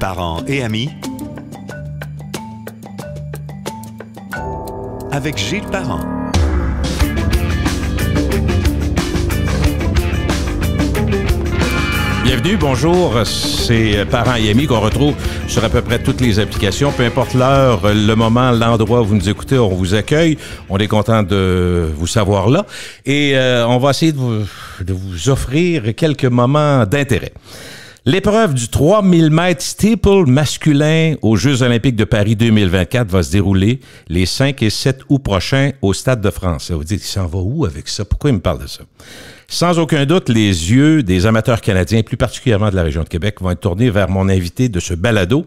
Parents et amis avec Gilles Parent. Bienvenue, bonjour, c'est euh, Parents et amis qu'on retrouve sur à peu près toutes les applications, peu importe l'heure, le moment, l'endroit où vous nous écoutez, on vous accueille. On est content de vous savoir là et euh, on va essayer de vous offrir quelques moments d'intérêt. L'épreuve du 3000 mètres steeple masculin aux Jeux olympiques de Paris 2024 va se dérouler les 5 et 7 août prochains au Stade de France. vous dites, il s'en va où avec ça? Pourquoi il me parle de ça? Sans aucun doute, les yeux des amateurs canadiens, plus particulièrement de la région de Québec, vont être tournés vers mon invité de ce balado.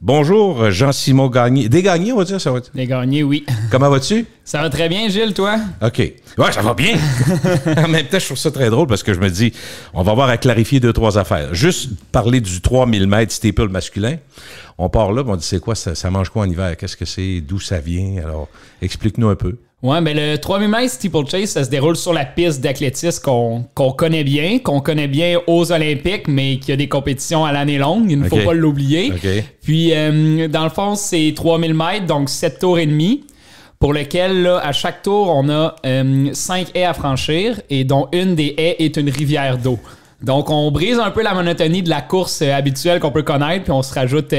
Bonjour, Jean-Simon Gagné. Gagnés, on va dire ça va être... Gagnés, oui. Comment vas-tu? Ça va très bien, Gilles, toi? OK. Ouais, ça va bien. en même temps, je trouve ça très drôle parce que je me dis, on va avoir à clarifier deux, trois affaires. Juste parler du 3000 mètres staple masculin. On part là, on dit, c'est quoi, ça, ça mange quoi en hiver? Qu'est-ce que c'est? D'où ça vient? Alors, explique-nous un peu. Ouais, mais le 3000 mètres chase, ça se déroule sur la piste d'athlétisme qu'on connaît bien, qu'on connaît bien aux Olympiques, mais qui a des compétitions à l'année longue, il ne faut pas l'oublier. Puis, euh, dans le fond, c'est 3000 mètres, donc 7 tours et demi, pour lequel, à chaque tour, on a 5 euh, haies à franchir, et dont une des haies est une rivière d'eau. Donc, on brise un peu la monotonie de la course euh, habituelle qu'on peut connaître, puis on se rajoute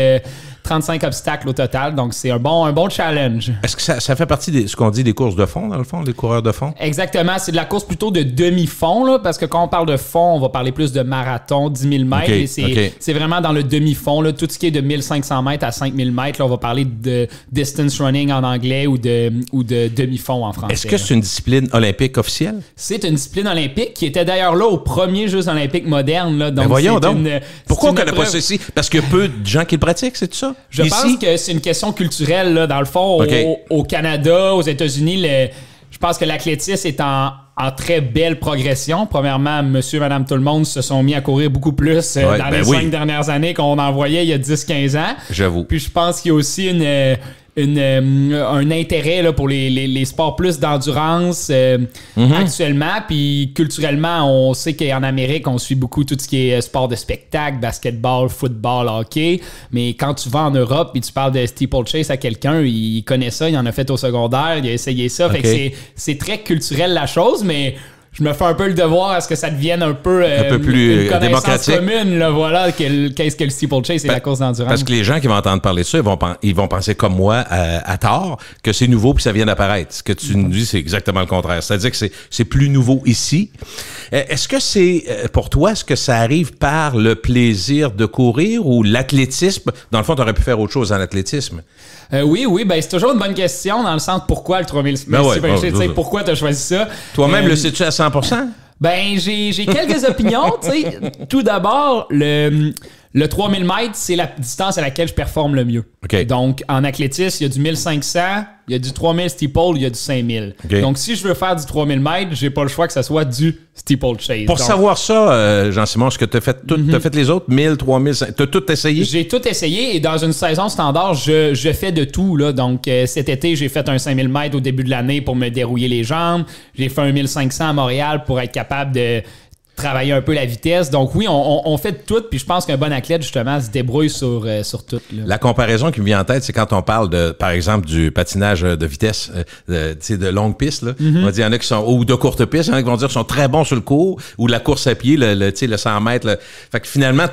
35 obstacles au total. Donc, c'est un bon, un bon challenge. Est-ce que ça, fait partie de ce qu'on dit des courses de fond, dans le fond, des coureurs de fond? Exactement. C'est de la course plutôt de demi-fond, parce que quand on parle de fond, on va parler plus de marathon, 10 000 mètres. c'est vraiment dans le demi-fond. Tout ce qui est de 1500 mètres à 5000 mètres, là, on va parler de distance running en anglais ou de, ou de demi-fond en français. Est-ce que c'est une discipline olympique officielle? C'est une discipline olympique qui était d'ailleurs là aux premiers Jeux olympiques modernes. Là, ben voyons donc. Pourquoi on connaît pas ceci? Parce que peu de gens qui le pratiquent, c'est ça? Je pense que c'est une question culturelle, là, dans le fond. Au, Canada, aux États-Unis, je pense que l'athlétisme est en, très belle progression. Premièrement, monsieur, madame, tout le monde se sont mis à courir beaucoup plus euh, dans ben les cinq dernières années qu'on en voyait il y a 10-15 ans. J'avoue. Puis je pense qu'il y a aussi une, euh, une, euh, un intérêt là, pour les, sports plus d'endurance euh, mhm. actuellement. Puis culturellement, on sait qu'en Amérique, on suit beaucoup tout ce qui est euh, sport de spectacle, basketball, football, hockey. Mais quand tu vas en Europe et tu parles de steeplechase à quelqu'un, il connaît ça, il en a fait au secondaire, il a essayé ça. Fait que c'est très culturel la chose, mais je me fais un peu le devoir à ce que ça devienne un peu, un peu euh, plus une euh, démocratique. commune, voilà, qu'est-ce que le chase, et la course d'endurance. Parce que les gens qui vont entendre parler de ça, ils vont, penser comme moi, à, tort, que c'est nouveau puis ça vient d'apparaître. Ce que tu nous dis, c'est exactement le contraire. C'est-à-dire que c'est plus nouveau ici. Euh, est-ce que c'est, pour toi, est-ce que ça arrive par le plaisir de courir ou l'athlétisme? Dans le fond, tu pu faire autre chose en athlétisme. Euh, oui, oui, ben c'est toujours une bonne question dans le sens pourquoi le 3000 ben tu sais, ben, Pourquoi t'as as choisi ça? Toi-même, le euh, sais-tu à 100 ben, j'ai quelques opinions. sais. Tout d'abord, le, le 3000 mètres, c'est la distance à laquelle je performe le mieux. Okay. Donc, en athlétisme, il y a du 1500, il y a du 3000 steeple, il y a du 5000. Okay. Donc, si je veux faire du 3000 mètres, j'ai pas le choix que ce soit du steeple chase. Pour savoir ça, euh, Jean-Simon, est ce que tu as fait, tout, mhm. fait les autres 1000, 3000, tu as tout essayé? J'ai tout essayé et dans une saison standard, je, fais de tout. Là. Donc, euh, cet été, j'ai fait un 5000 mètres au début de l'année pour me dérouiller les jambes. J'ai fait un 1500 à Montréal pour être capable de travailler un peu la vitesse. Donc oui, on, on fait tout, puis je pense qu'un bon athlète, justement, se débrouille sur, euh, sur tout. La comparaison qui me vient en tête, c'est quand on parle, de, par exemple, du patinage euh, de vitesse, euh, de, de longue piste. Là. Mhm. On il y en a qui sont, ou de courte piste, il y en a qui vont dire qu'ils sont très bons sur le cours, ou la course à pied, le, le, le 100 mètres. Fait que finalement,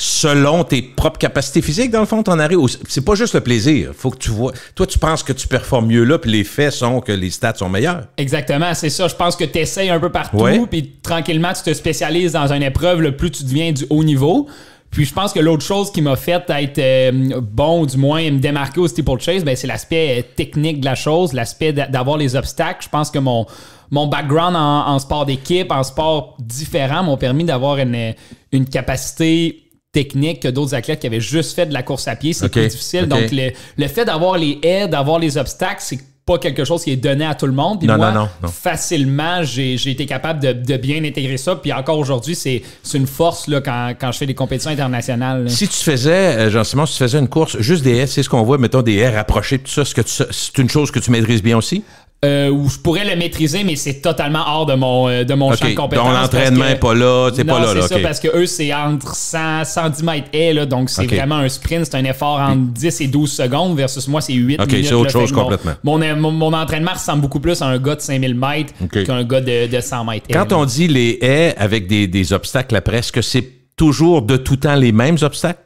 selon tes propres capacités physiques, dans le fond, t'en arrives. C'est pas juste le plaisir. Faut que tu vois. Toi, tu penses que tu performes mieux là, puis les faits sont que les stats sont meilleurs. Exactement, c'est ça. Je pense que tu essaies un peu partout, puis tranquillement, tu te spécialises dans une épreuve, le plus tu deviens du haut niveau. Puis je pense que l'autre chose qui m'a fait être euh, bon, du moins, et me démarquer au steeplechase, ben, c'est l'aspect euh, technique de la chose, l'aspect d'avoir les obstacles. Je pense que mon, mon background en, en sport d'équipe, en sport différent, m'ont permis d'avoir une, une capacité technique que d'autres athlètes qui avaient juste fait de la course à pied. C'est plus difficile. Donc, le, fait d'avoir les haies d'avoir les obstacles, c'est pas quelque chose qui est donné à tout le monde. non, moi, facilement, j'ai été capable de, de, bien intégrer ça. Puis encore aujourd'hui, c'est une force là, quand, quand, je fais des compétitions internationales. Si tu faisais, euh, Jean-Simon, si tu faisais une course juste des haies, c'est ce qu'on voit, mettons, des haies rapprochées, tout ça, c'est une chose que tu maîtrises bien aussi? euh, où je pourrais le maîtriser, mais c'est totalement hors de mon, euh, de mon champ de compétences. Donc l'entraînement n'est pas là, c'est pas là. C'est ça, parce que eux, c'est entre 100, 110 mètres et là, donc c'est vraiment un sprint, c'est un effort entre 10 et 12 secondes, versus moi, c'est 8 minutes. OK, c'est autre chose complètement. Euh, mon, entraînement ressemble beaucoup plus à un gars de 5000 mètres qu'un gars de, de 100 mètres. Quand on dit les haies avec des, des obstacles après, est-ce que c'est toujours de tout temps les mêmes obstacles?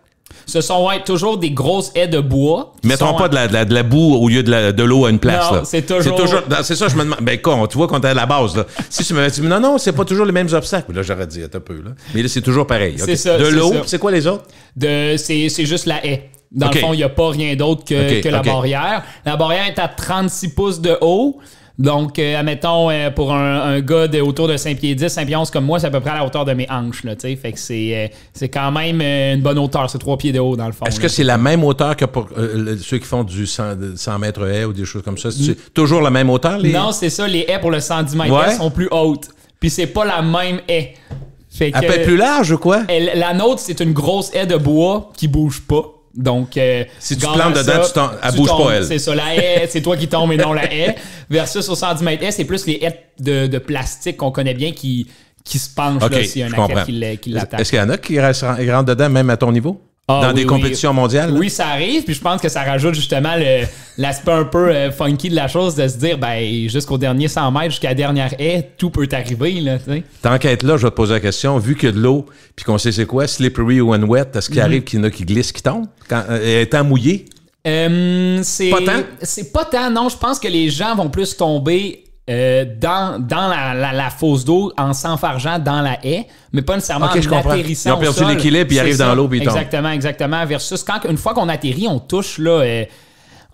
Ce sont toujours des grosses haies de bois. Mettons pas de, la, de, la, boue au lieu de, l'eau à une place. c'est toujours. C'est ça, je me demande. Ben, quand tu vois, quand t'es à la base, là. si tu me dit, non, non, c'est pas toujours les mêmes obstacles. là, j'aurais dit, un peu, là. Mais là, c'est toujours pareil. Ça, de l'eau, c'est quoi les autres? De, c'est, juste la haie. Dans le fond, il n'y a pas rien d'autre que, que la barrière. La barrière est à 36 pouces de haut. Donc, euh, admettons, euh, pour un, gars de, autour de 5 pieds 10, 5 pieds 11 comme moi, c'est à peu près à la hauteur de mes hanches. Là, fait que c'est, euh, quand même une bonne hauteur, c'est 3 pieds de haut dans le fond. Est-ce que c'est la même hauteur que pour ceux qui font du 100, mètres haies ou des choses comme ça? Mm. C'est toujours la même hauteur? Non, c'est ça. Les haies pour le 110 mètres sont plus hautes. Puis c'est pas la même haie. Fait que, un plus large ou quoi? la nôtre, c'est une grosse haie de bois qui bouge pas. Donc, euh, si tu plantes dedans, tu elle bouge pas, elle. C'est ça, la haie, c'est toi qui tombes et non la haie. Versus au 110 mètres haie, c'est plus les haies de, de plastique qu'on connaît bien qui, qui se penchent là, s'il y a un qui l'attaque. Est-ce qu'il y en a qui rentrent dedans, même à ton niveau? Ah dans des compétitions mondiales. Oui, ça arrive, puis je pense que ça rajoute justement l'aspect un peu euh, funky de la chose de se dire, ben, jusqu'au dernier 100 mètres, jusqu'à la dernière haie, tout peut arriver. Là, Tant qu'être là, je vais te poser la question, vu que de l'eau, puis qu'on sait c'est quoi, slippery ou wet, est-ce qu'il mm-hmm. arrive qu'il y en a qui glissent, qui tombent, étant euh, mouillé? Euh, c'est pas tant. C'est pas tant, non. Je pense que les gens vont plus tomber euh, dans, dans la, fosse d'eau en s'enfargeant dans la haie, mais pas nécessairement en atterrissant. Ils ont perdu l'équilibre, puis ils arrivent dans l'eau, puis ils Exactement, tombent. exactement. Versus quand, une fois qu'on atterrit, on touche là, euh,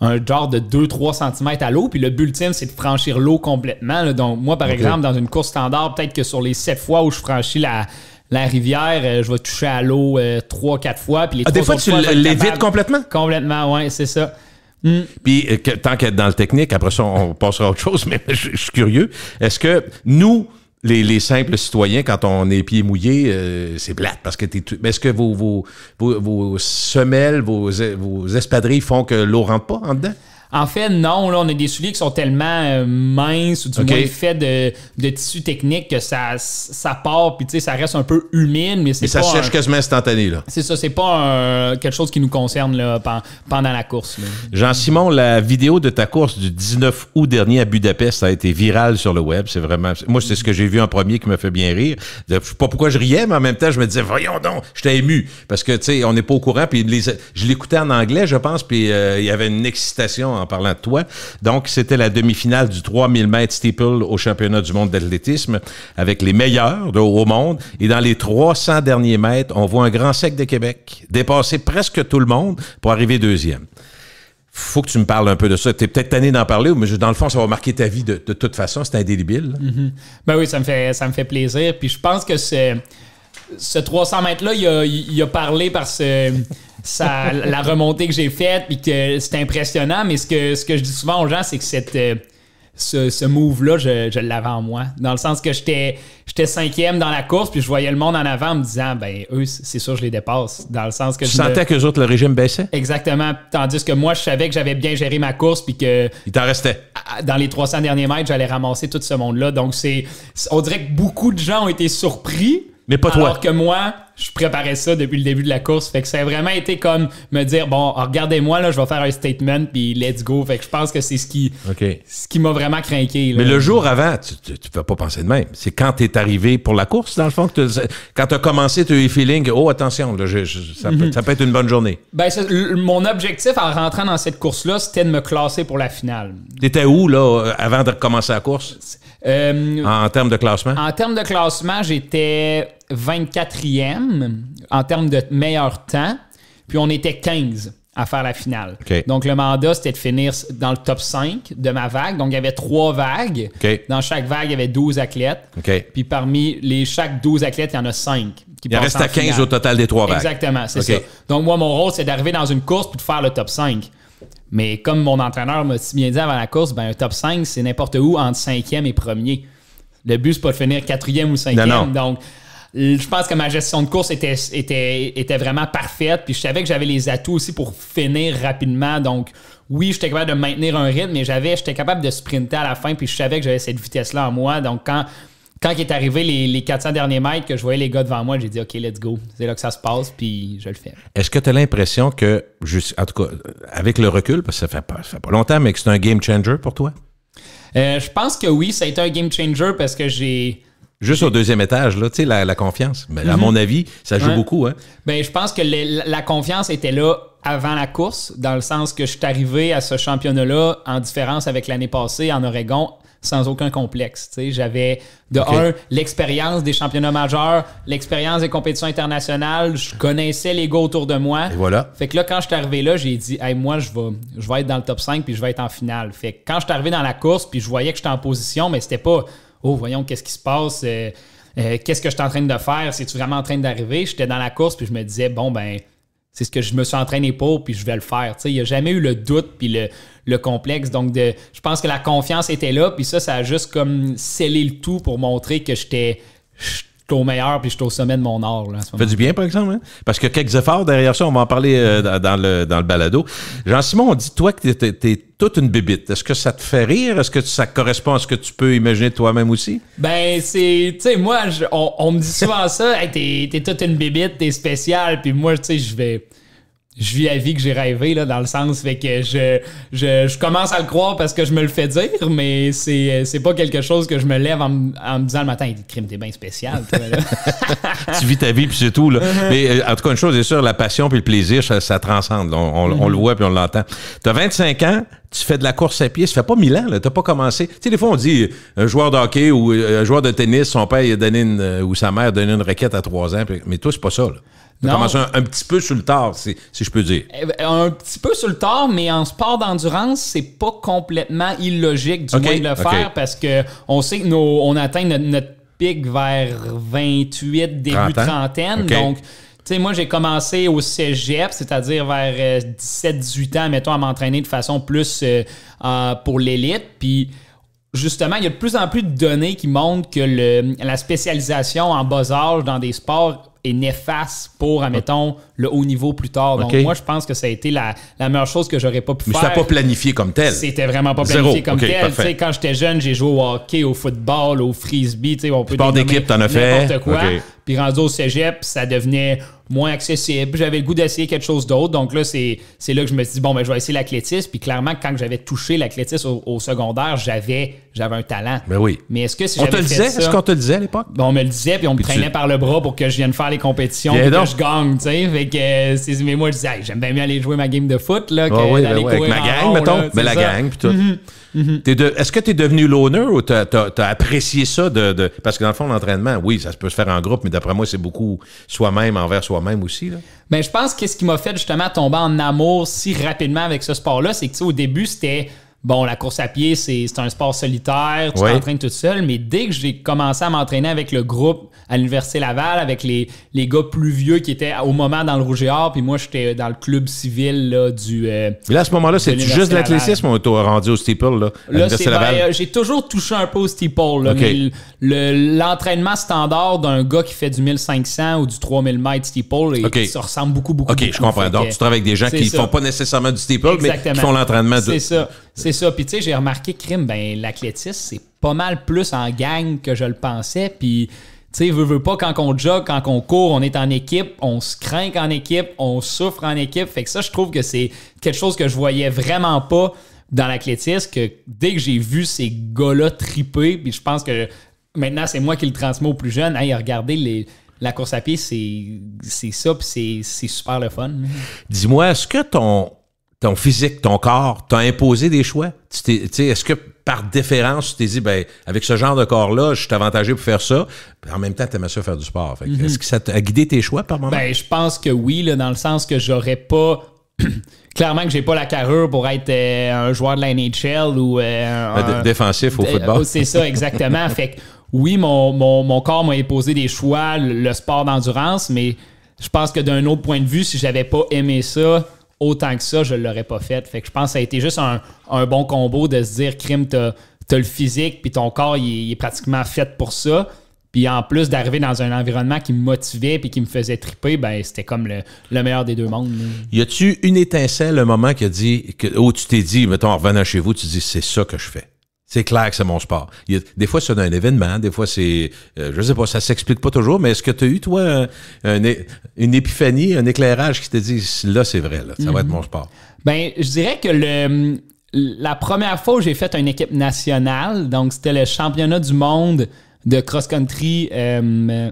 un genre de 2-3 cm à l'eau, puis le but ultime, c'est de franchir l'eau complètement. Donc, moi, par exemple, dans une course standard, peut-être que sur les 7 fois où je franchis la, rivière, euh, je vais toucher à l'eau 3-4 fois. Puis les ah, des fois, tu l'évites complètement? Complètement, oui, c'est ça. Mm. Puis euh, tant qu'être dans le technique, après ça, on passera à autre chose, mais je, suis curieux. Est-ce que nous, les, simples citoyens, quand on est pieds mouillés, euh, c'est plate parce que t'es est-ce que vos, vos, vos, semelles, vos, vos espadrilles font que l'eau rentre pas en dedans? En fait, non, là, on a des souliers qui sont tellement euh, minces ou du moins faits de, tissu technique que ça, ça part, puis tu sais, ça reste un peu humide, mais c'est pas ça se sèche quasiment instantané, là. C'est ça, c'est pas quelque chose qui nous concerne là, pendant la course. Jean-Simon, la vidéo de ta course du 19 août dernier à Budapest a été virale sur le web. C'est vraiment. Moi, c'est ce que j'ai vu en premier qui m'a fait bien rire. Je sais pas pourquoi je riais, mais en même temps, je me disais, voyons donc, t'ai ému. Parce que, tu sais, on n'est pas au courant, puis je l'écoutais en anglais, je pense, puis euh, il y avait une excitation en parlant de toi. Donc, c'était la demi-finale du 3000 mètres steeple au championnat du monde d'athlétisme avec les meilleurs au monde. Et dans les 300 derniers mètres, on voit un grand sec de Québec dépasser presque tout le monde pour arriver deuxième faut que tu me parles un peu de ça. Tu es peut-être tanné d'en parler, mais dans le fond, ça va marquer ta vie de, toute façon. C'est indélébile. Mm-hmm. Ben oui, ça me, fait, ça me fait plaisir. Puis je pense que c'est ce 300 mètres-là, il a, parlé par la remontée que j'ai faite, puis que c'est impressionnant. Mais ce que, ce que je dis souvent aux gens, c'est que cette, euh, ce, move-là, je, je l'avais en moi. Dans le sens que j'étais j'étais cinquième dans la course, puis je voyais le monde en avant me disant, ben eux, c'est sûr, je les dépasse. Dans le sens que tu je sentais que autres, le régime baissait? Exactement. Tandis que moi, je savais que j'avais bien géré ma course, puis que. Il t'en restait. Dans les 300 derniers mètres, j'allais ramasser tout ce monde-là. Donc, c'est. On dirait que beaucoup de gens ont été surpris mais pas toi. Alors que moi, je préparais ça depuis le début de la course. Fait que ça a vraiment été comme me dire bon, ah, regardez-moi, là, je vais faire un statement, puis let's go. Fait que je pense que c'est ce qui, ce qui m'a vraiment craqué. Mais le jour avant, tu ne peux pas penser de même. C'est quand tu es arrivé pour la course, dans le fond, que quand tu as commencé, tu as eu feeling oh, attention, là, mhm. ça, peut, être une bonne journée. Ben, mon objectif en rentrant dans cette course-là, c'était de me classer pour la finale. Tu étais où, là, euh, avant de recommencer la course? Euh, en termes de classement? En termes de classement, j'étais 24e en termes de meilleur temps, puis on était 15 à faire la finale. Donc, le mandat, c'était de finir dans le top 5 de ma vague. Donc, il y avait trois vagues. Dans chaque vague, il y avait 12 athlètes. Puis parmi les chaque 12 athlètes, il y en a 5. Qui il reste à 15 au total des trois vagues. Exactement, c'est ça. Donc, moi, mon rôle, c'est d'arriver dans une course puis de faire le top 5. Mais comme mon entraîneur m'a si bien dit avant la course, ben, un top 5, c'est n'importe où entre 5e et 1er. Le but, c'est pas de finir 4e ou 5e. Donc, je pense que ma gestion de course était, était, était vraiment parfaite. Puis je savais que j'avais les atouts aussi pour finir rapidement. Donc, oui, j'étais capable de maintenir un rythme, mais j'avais, j'étais capable de sprinter à la fin. Puis je savais que j'avais cette vitesse-là en moi. Donc, quand, quand il est arrivé les, 400 derniers mètres, que je voyais les gars devant moi, j'ai dit OK, let's go. C'est là que ça se passe, puis je le fais. Est-ce que tu as l'impression que, en tout cas, avec le recul, parce que ça fait pas, fait pas longtemps, mais que c'est un game changer pour toi? Euh, je pense que oui, ça a été un game changer parce que j'ai. Juste au deuxième étage, là, tu sais, la, confiance. Mais ben, à mhm. mon avis, ça joue beaucoup. Hein? Ben, je pense que la confiance était là avant la course, dans le sens que je suis arrivé à ce championnat-là en différence avec l'année passée en Oregon sans aucun complexe. J'avais, de un, l'expérience des championnats majeurs, l'expérience des compétitions internationales. Je connaissais les gars autour de moi. voilà. Fait que là, quand je suis arrivé là, j'ai dit, hey, moi, je vais, je vais être dans le top 5 puis je vais être en finale. Fait que quand je suis arrivé dans la course puis je voyais que j'étais en position, mais c'était pas Oh, voyons, qu'est-ce qui se passe? Euh, euh, qu'est-ce que je suis en train de faire? C'est-tu vraiment en train d'arriver? J'étais dans la course, puis je me disais, bon, ben, c'est ce que je me suis entraîné pour, puis je vais le faire. sais, il n'y a jamais eu le doute, puis le, complexe. Donc, je pense que la confiance était là, puis ça, ça a juste comme scellé le tout pour montrer que j'étais suis au meilleur puis je suis au sommet de mon art. Là, fait du bien, par exemple, hein? parce que quelques efforts derrière ça. On va en parler euh, dans, le, dans le balado. Jean-Simon, on dit, toi, que tu es, toute une bibite. Est-ce que ça te fait rire? Est-ce que ça correspond à ce que tu peux imaginer toi-même aussi? Ben, c'est. Tu sais, moi, on, me dit souvent ça. Hey, t'es toute une bibite, t'es spécial. Puis moi, tu sais, je vais je vis la vie que j'ai rêvé là dans le sens fait que je, je, je commence à le croire parce que je me le fais dire mais c'est c'est pas quelque chose que je me lève en, en me disant le matin il crime t'es bien spécial tu vis ta vie puis c'est tout là. Uh-huh. mais euh, en tout cas une chose est sûre la passion puis le plaisir ça, transcende on, mm-hmm. le voit puis on l'entend t'as 25 ans tu fais de la course à pied, ça fait pas mille ans, là, t'as pas commencé. Tu sais, des fois, on dit, un joueur de hockey ou euh, un joueur de tennis, son père, a donné une, euh, ou sa mère a donné une requête à trois ans, mais toi, c'est pas ça, là. Non, commencé un, petit peu sur le tard, si, si, je peux dire. Eh, un petit peu sur le tard, mais en sport d'endurance, c'est pas complètement illogique du moins de le faire parce que on sait que nos, on atteint notre, pic vers 28, début trentaine. Donc, tu sais, moi, j'ai commencé au cégep, c'est-à-dire vers 17-18 euh, ans, mettons, à m'entraîner de façon plus euh, pour l'élite. Puis, justement, il y a de plus en plus de données qui montrent que le, la spécialisation en bas âge dans des sports néfaste pour, admettons, le haut niveau plus tard. Donc, moi, je pense que ça a été la, la meilleure chose que j'aurais pas pu faire. Mais c'était pas planifié comme tel. C'était vraiment pas planifié comme tel. quand j'étais jeune, j'ai joué au hockey, au football, au frisbee. On peut Sport d'équipe, t'en as fait. N'importe quoi. Puis rendu au cégep, ça devenait moins accessible. J'avais le goût d'essayer quelque chose d'autre. Donc là, c'est là que je me suis dit, bon, ben, je vais essayer l'athlétisme. Puis clairement, quand j'avais touché l'athlétisme au, secondaire, j'avais un talent. Mais ben oui. Mais est-ce que si on te le disait? Est-ce qu'on te le disait à l'époque? Ben, on me le disait, puis on me traînait par le bras pour que je vienne faire les compétitions, et que je gagne, tu sais. mais moi, je disais, j'aime bien mieux aller jouer ma game de foot, là, ah que ah avec ma gang, mettons. mais la gang, puis tout. Mhm. Mhm. Est-ce que tu es devenu l'honneur ou tu as, apprécié ça? De, de, Parce que dans le fond, l'entraînement, oui, ça peut se faire en groupe, mais d'après moi, c'est beaucoup soi-même envers soi-même aussi. Mais je pense que ce qui m'a fait justement tomber en amour si rapidement avec ce sport-là, c'est que au début, c'était bon, la course à pied, c'est un sport solitaire, tu t'entraînes toute seule, mais dès que j'ai commencé à m'entraîner avec le groupe à l'Université Laval, avec les, les gars plus vieux qui étaient au moment dans le Rouge et Or, puis moi, j'étais dans le club civil du. Euh, là, à ce moment-là, c'est juste de l'athlétisme ou t'as rendu au steeple, là? là ben, euh, j'ai toujours touché un peu au steeple, là, l'entraînement standard d'un gars qui fait du 1500 ou du 3000 mètres steeple, ça ressemble beaucoup, beaucoup. OK, je comprends. Donc, tu travailles avec des gens qui ne font pas nécessairement du steeple, mais qui font l'entraînement de. C'est c'est ça. Puis tu sais, j'ai remarqué, crime, ben, l'athlétisme, c'est pas mal plus en gang que je le pensais. Puis tu sais, veut, veut pas, quand on jog, quand on court, on est en équipe, on se craint en équipe, on souffre en équipe. Fait que ça, je trouve que c'est quelque chose que je voyais vraiment pas dans l'athlétisme, que dès que j'ai vu ces gars-là triper, puis je pense que maintenant, c'est moi qui le transmets au plus jeune. Hey, regardez les la course à pied, c'est ça, puis c'est super le fun. Dis-moi, est-ce que ton, ton physique, ton corps, t'as imposé des choix. Est-ce que par déférence, tu t'es dit, ben, avec ce genre de corps-là, je suis avantagé pour faire ça. en même temps, tu ça faire du sport. Mhm. Est-ce que ça a guidé tes choix par moment? Ben, je pense que oui, là, dans le sens que j'aurais pas clairement que j'ai pas la carrure pour être euh, un joueur de la ou euh, défensif au football. C'est ça exactement. fait que oui, mon, mon, corps m'a imposé des choix, le, le sport d'endurance, mais je pense que d'un autre point de vue, si j'avais pas aimé ça, autant que ça, je ne l'aurais pas fait. Fait que je pense que ça a été juste un, bon combo de se dire, crime, tu as le physique, puis ton corps, il, est pratiquement fait pour ça. Puis en plus d'arriver dans un environnement qui me motivait puis qui me faisait triper, ben c'était comme le, meilleur des deux mondes. Y a-tu une étincelle, le moment qui dit, que, où tu t'es dit, mettons, en revenant chez vous, tu dis, c'est ça que je fais? C'est clair que c'est mon sport. des fois, c'est un événement, des fois, c'est... Euh, je sais pas, ça s'explique pas toujours, mais est-ce que tu as eu, toi, une épiphanie, un éclairage qui te dit, là, c'est vrai, ça va être mm-hmm. mon sport? Ben, je dirais que le, la première fois où j'ai fait une équipe nationale, donc c'était le championnat du monde de cross-country... Euh,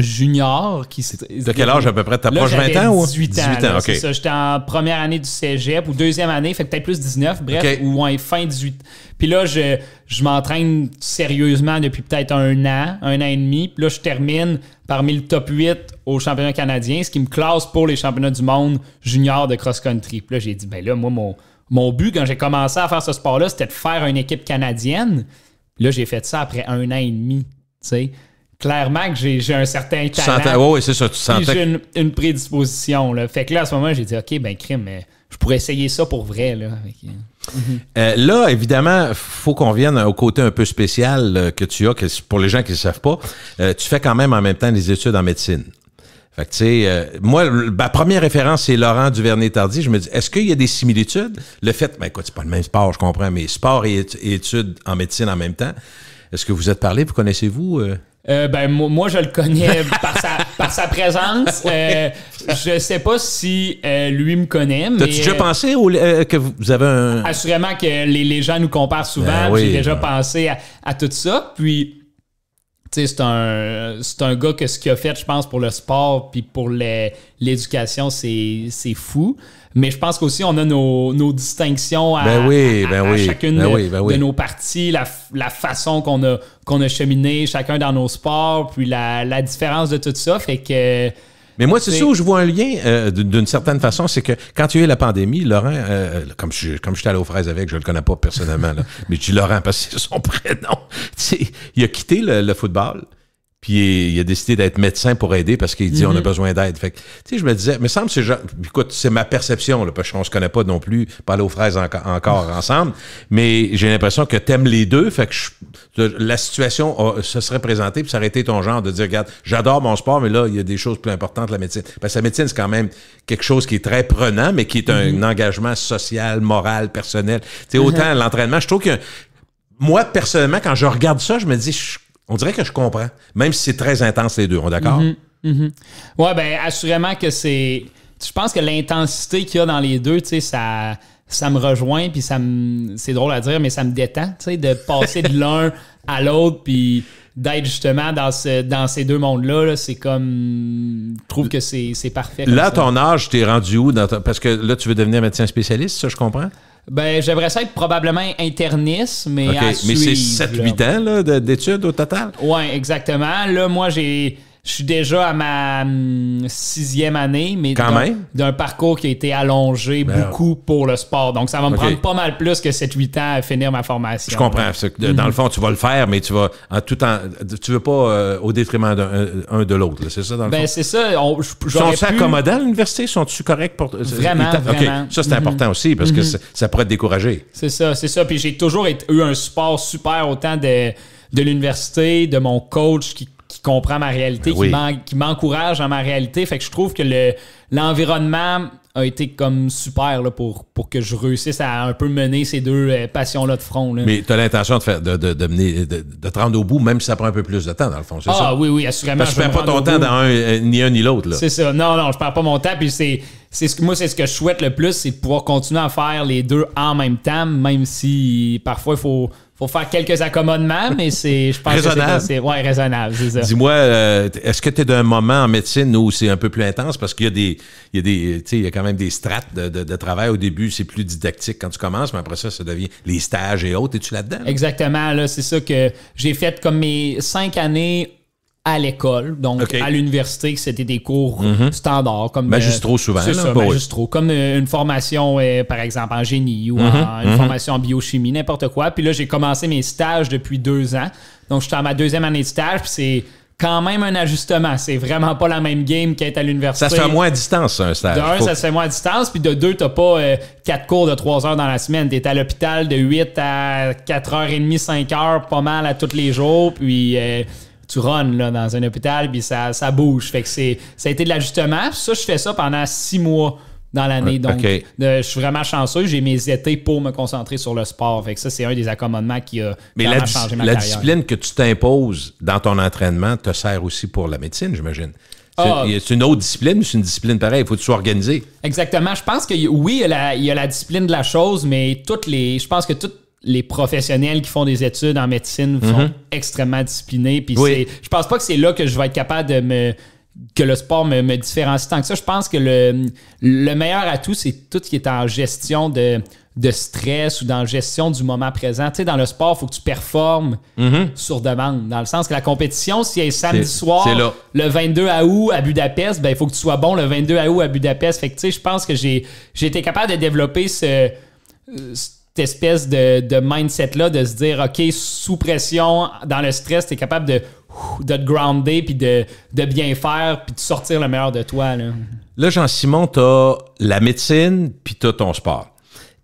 junior qui De quel âge à peu près T'approches 20 ans ou 18 ans. 18 ça. J'étais en première année du cégep ou deuxième année, fait peut-être plus 19, bref, ou en fin 18. Puis là, je, m'entraîne sérieusement depuis peut-être un an, un an et demi. Puis là, je termine parmi le top 8 au championnats canadien, ce qui me classe pour les championnats du monde junior de cross-country. Puis là, j'ai dit, ben là, moi, mon, mon but quand j'ai commencé à faire ce sport-là, c'était de faire une équipe canadienne. Puis là, j'ai fait ça après un an et demi, tu sais clairement que j'ai un certain tu talent. oui, c'est ça, tu sentais. J'ai une, une, prédisposition. Fait que là, à ce moment, j'ai dit, OK, ben, crime, mais je pourrais essayer ça pour vrai. Là, évidemment, il euh, évidemment, faut qu'on vienne au côté un peu spécial euh, que tu as, pour les gens qui ne savent pas. Euh, tu fais quand même en même temps des études en médecine. Fait que, tu sais, moi, ma première référence, c'est Laurent Duvernay-Tardy. Je me dis, est-ce qu'il y a des similitudes? Le fait, ben écoute, c'est pas le même sport, je comprends, mais sport et, études en médecine en même temps. Est-ce que vous êtes parlé? Vous connaissez-vous? Euh, ben, moi, je le connais par sa, par sa présence. Euh, je sais pas si euh, lui me connaît. Mais, T'as-tu déjà pensé au, que vous avez un. Assurément que les, les gens nous comparent ben souvent. j'ai déjà pensé à, à, tout ça. Puis, tu sais, c'est un, un gars que ce qu'il a fait, je pense, pour le sport puis pour l'éducation, c'est, c'est fou. Mais je pense qu'aussi, on a nos, distinctions à, chacune de nos parties, la, façon qu'on a, qu'on a cheminé chacun dans nos sports, puis la, différence de tout ça. Fait que. Mais moi, c'est ça où je vois un lien euh, d'une certaine façon, c'est que quand il y a eu la pandémie, Laurent, euh, euh, comme je suis allé aux fraises avec, je le connais pas personnellement, mais je dis Laurent parce que c'est son prénom. il a quitté le football. Puis il, a décidé d'être médecin pour aider parce qu'il dit on a mhm. besoin d'aide. Fait tu sais, je me disais, mais semble c'est écoute, c'est ma perception là, parce qu'on se connaît pas non plus, pas aller aux fraises encore ensemble, mais j'ai l'impression que t'aimes les deux, fait que la situation se serait présentée puis ça aurait été ton genre de dire regarde, j'adore mon sport mais là il y a des choses plus importantes la médecine. Parce que la médecine c'est quand même quelque chose qui est très prenant mais qui est un, mhm. engagement social, moral, personnel. Tu mhm. autant l'entraînement, je trouve que moi, personnellement, quand je regarde ça, je me dis, on dirait que je comprends, même si c'est très intense les deux, on est d'accord? Mhm, mhm. Oui, bien, assurément que c'est. Je pense que l'intensité qu'il y a dans les deux, tu sais, ça ça me rejoint, puis ça me. C'est drôle à dire, mais ça me détend, tu sais, de passer de l'un à l'autre, puis d'être justement dans, ce, dans ces deux mondes-là, c'est comme. Je trouve que c'est parfait. Là, ton âge, es rendu où? Dans Parce que là, tu veux devenir médecin spécialiste, ça, je comprends? Ben, j'aimerais ça être probablement interniste, mais okay. à Mais c'est 7-8 ans là, d'études au total? Oui, exactement. Là, moi, j'ai je suis déjà à ma hum, sixième année, mais d'un- parcours qui a été allongé ben beaucoup pour le sport. Donc, ça va me prendre pas mal plus que 7-8 ans à finir ma formation. Je comprends. Dans le mhm. fond, tu vas le faire, mais tu vas en tout temps Tu veux pas euh, au détriment d'un euh, de l'autre. C'est ça dans le Ben, c'est ça. On, sont accommodants à l'université? Sont-tu corrects pour. Vraiment, vraiment. Ça, c'est mhm. important aussi parce que mhm. ça- pourrait te décourager. C'est ça, c'est ça. Puis j'ai toujours eu un support super autant de, de l'université, de mon coach qui comprend ma réalité, ben qui m'encourage dans ma réalité. Fait que je trouve que l'environnement a été comme super là, pour, pour que je réussisse à un peu mener ces deux euh, passions-là de front. Mais tu as l'intention de, de, te rendre au bout, même si ça prend un peu plus de temps, dans le fond. Ah ça? oui, oui, assurément. Parce que perds pas ton temps dans un, euh, ni un ni l'autre. C'est ça. Non, non, je perds pas mon temps. Puis c'est, c'est ce que, moi, c'est ce que je souhaite le plus, c'est de pouvoir continuer à faire les deux en même temps, même si parfois il faut pour faire quelques accommodements, mais c'est, je pense que c'est, ouais, raisonnable, c'est ça. Dis-moi, euh, est-ce que tu es d'un moment en médecine où c'est un peu plus intense parce qu'il y a des, il y a des, il y a quand même des strates de, travail. Au début, c'est plus didactique quand tu commences, mais après ça, ça devient les stages et autres. Es-tu là-dedans? Exactement, là, c'est ça que j'ai fait comme mes cinq années à l'école, donc à l'université, c'était des cours mhm. standards comme magistraux euh, souvent, c'est comme euh, une formation euh, par exemple en génie ou mhm. une mhm. formation en biochimie, n'importe quoi. Puis là, j'ai commencé mes stages depuis deux ans, donc je suis en ma deuxième année de stage, puis c'est quand même un ajustement. C'est vraiment pas la même game qu'être à l'université. Ça se fait moins à distance, un stage. De un, ça se fait moins à distance, puis de deux, t'as pas quatre cours de trois heures dans la semaine. T'es à l'hôpital de 8 à 4 et demie, 5 heures, pas mal à tous les jours, puis tu runs là, dans un hôpital, puis ça, ça bouge. Fait que c'est, ça a été de l'ajustement. Ça, je fais ça pendant six mois dans l'année. Donc, je suis vraiment chanceux. J'ai mes étés pour me concentrer sur le sport. Fait que ça, c'est un des accommodements qui a Mais la, changé ma la discipline que tu t'imposes dans ton entraînement te sert aussi pour la médecine, j'imagine. C'est ah. une autre discipline ou c'est une discipline pareille? Il faut que tu sois organisé. Exactement. Je pense que oui, il y, a la, y la discipline de la chose, mais toutes les. Je pense que toutes les professionnels qui font des études en médecine sont mhm. extrêmement disciplinés. Puis ne je pense pas que c'est là que je vais être capable de me que le sport me, différencie tant que ça. Je pense que le, le meilleur atout, c'est tout ce qui est en gestion de, de stress ou dans gestion du moment présent. dans le sport, il faut que tu performes mhm. sur demande. Dans le sens que la compétition, si elle un samedi soir, le 22 août à Budapest, il ben, faut que tu sois bon le 22 août à Budapest. Fait que, je pense que j'ai été capable de développer ce espèce de, mindset-là de se dire, OK, sous pression, dans le stress, tu es capable de, de te grounder, puis de, bien faire, puis de sortir le meilleur de toi. Là, Jean-Simon, tu as la médecine, puis tu as ton sport.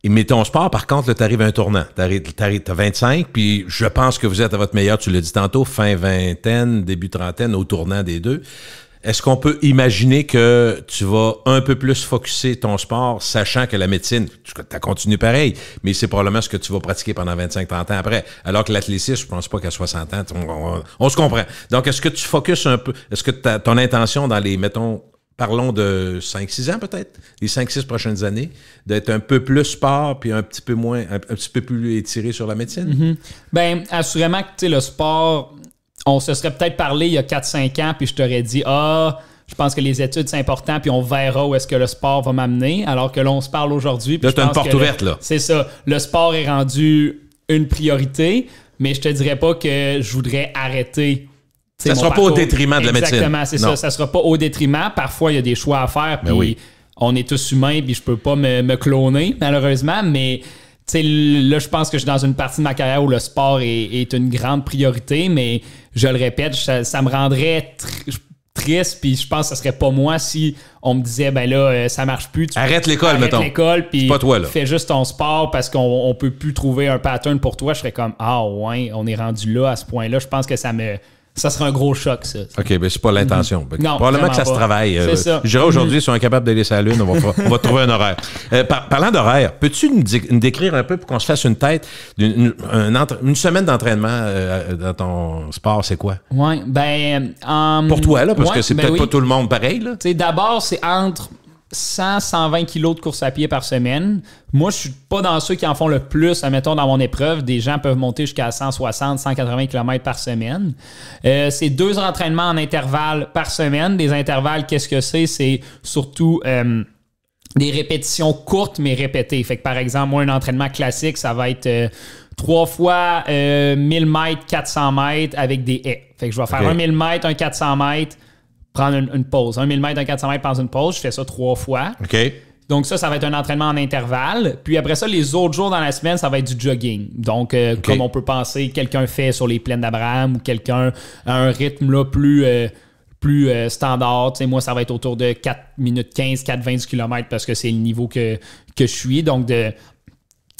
Et mais ton sport, par contre, tu arrives à un tournant. Tu arrives, à 25, puis je pense que vous êtes à votre meilleur, tu l'as dit tantôt, fin vingtaine, début trentaine, au tournant des deux. Est-ce qu'on peut imaginer que tu vas un peu plus focusser ton sport, sachant que la médecine, tu as continué pareil, mais c'est probablement ce que tu vas pratiquer pendant 25-30 ans après. Alors que l'athlétisme, je pense pas qu'à 60 ans, on, se comprend. Donc, est-ce que tu focuses un peu, est-ce que ton intention dans les, mettons, parlons de 5-6 ans peut-être, les 5-6 prochaines années, d'être un peu plus sport puis un petit peu moins, un, petit peu plus étiré sur la médecine? Mm-hmm. Ben, assurément que le sport, on se serait peut-être parlé il y a 4-5 ans, puis je t'aurais dit Ah, je pense que les études, c'est important, puis on verra où est-ce que le sport va m'amener. Alors que là, on se parle aujourd'hui. Là, t'as une porte ouverte, là. C'est ça. Le sport est rendu une priorité, mais je te dirais pas que je voudrais arrêter. Ça sera pas au détriment de la médecine. Exactement, c'est ça. Ça sera pas au détriment. Parfois, il y a des choix à faire, ben puis oui. on est tous humains, puis je peux pas me, cloner, malheureusement, mais. là, je pense que je suis dans une partie de ma carrière où le sport est une grande priorité, mais je le répète, ça, me rendrait triste, puis je pense que ce serait pas moi si on me disait, ben là, euh, ça marche plus. arrête l'école, mettons. Arrête l'école, puis fais juste ton sport parce qu'on peut plus trouver un pattern pour toi. Je serais comme, ah ouais, on est rendu là à ce point-là. Je pense que ça me ça serait un gros choc, ça. OK, mais ben, c'est pas l'intention. Mm Probablement que ça se travaille. Euh, c'est ça. Je dirais aujourd'hui, mhm. si on est capable d'aller sur la Lune, on va, trouver un horaire. Euh, parlant d'horaire, peux-tu nous, décrire un peu pour qu'on se fasse une tête d'une une, semaine d'entraînement euh, dans ton sport, c'est quoi? Oui, ben. pour toi, là, parce que c'est ben peut-être pas tout le monde pareil. là. D'abord, c'est entre 100-120 kilos de course à pied par semaine. Moi, je suis pas dans ceux qui en font le plus. Admettons, dans mon épreuve, des gens peuvent monter jusqu'à 160, 180 km par semaine. Euh, c'est deux entraînements en intervalle par semaine. Des intervalles, qu'est-ce que c'est? C'est surtout... Euh, des répétitions courtes mais répétées. Fait que par exemple, moi, un entraînement classique, ça va être euh, trois fois 1000 mètres, 400 mètres avec des haies. Fait que je vais faire un 1000 mètres, un 400 mètres, prendre une, pause. Un 1000 mètres, un 400 mètres, prendre une pause. Je fais ça trois fois. OK. Donc ça, ça va être un entraînement en intervalle. Puis après ça, les autres jours dans la semaine, ça va être du jogging. Donc, euh, comme on peut penser, quelqu'un fait sur les plaines d'Abraham ou quelqu'un a un rythme là plus... Euh, plus euh, standard. moi, ça va être autour de 4 minutes 15, 4, 20 km parce que c'est le niveau que, que je suis. Donc, de,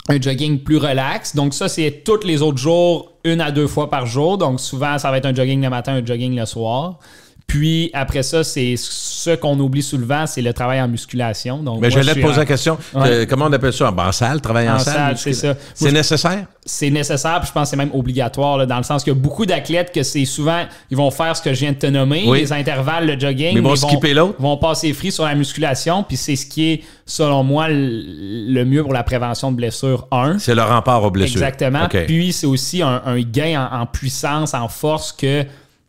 un jogging plus relax. Donc, ça, c'est tous les autres jours, une à deux fois par jour. Donc, souvent, ça va être un jogging le matin, un jogging le soir. Puis après ça, c'est ce qu'on oublie souvent, c'est le travail en musculation. Donc, Mais je te poser la question. comment on appelle ça? En salle, travail en, salle? c'est nécessaire? C'est nécessaire, puis je pense que c'est même obligatoire, dans le sens que beaucoup d'athlètes que c'est souvent, ils vont faire ce que je viens de te nommer, les intervalles, le jogging. ils vont skipper l'autre. vont passer free sur la musculation, puis c'est ce qui est, selon moi, le mieux pour la prévention de blessures, un. C'est le rempart aux blessures. Exactement. Puis c'est aussi un, gain en puissance, en force que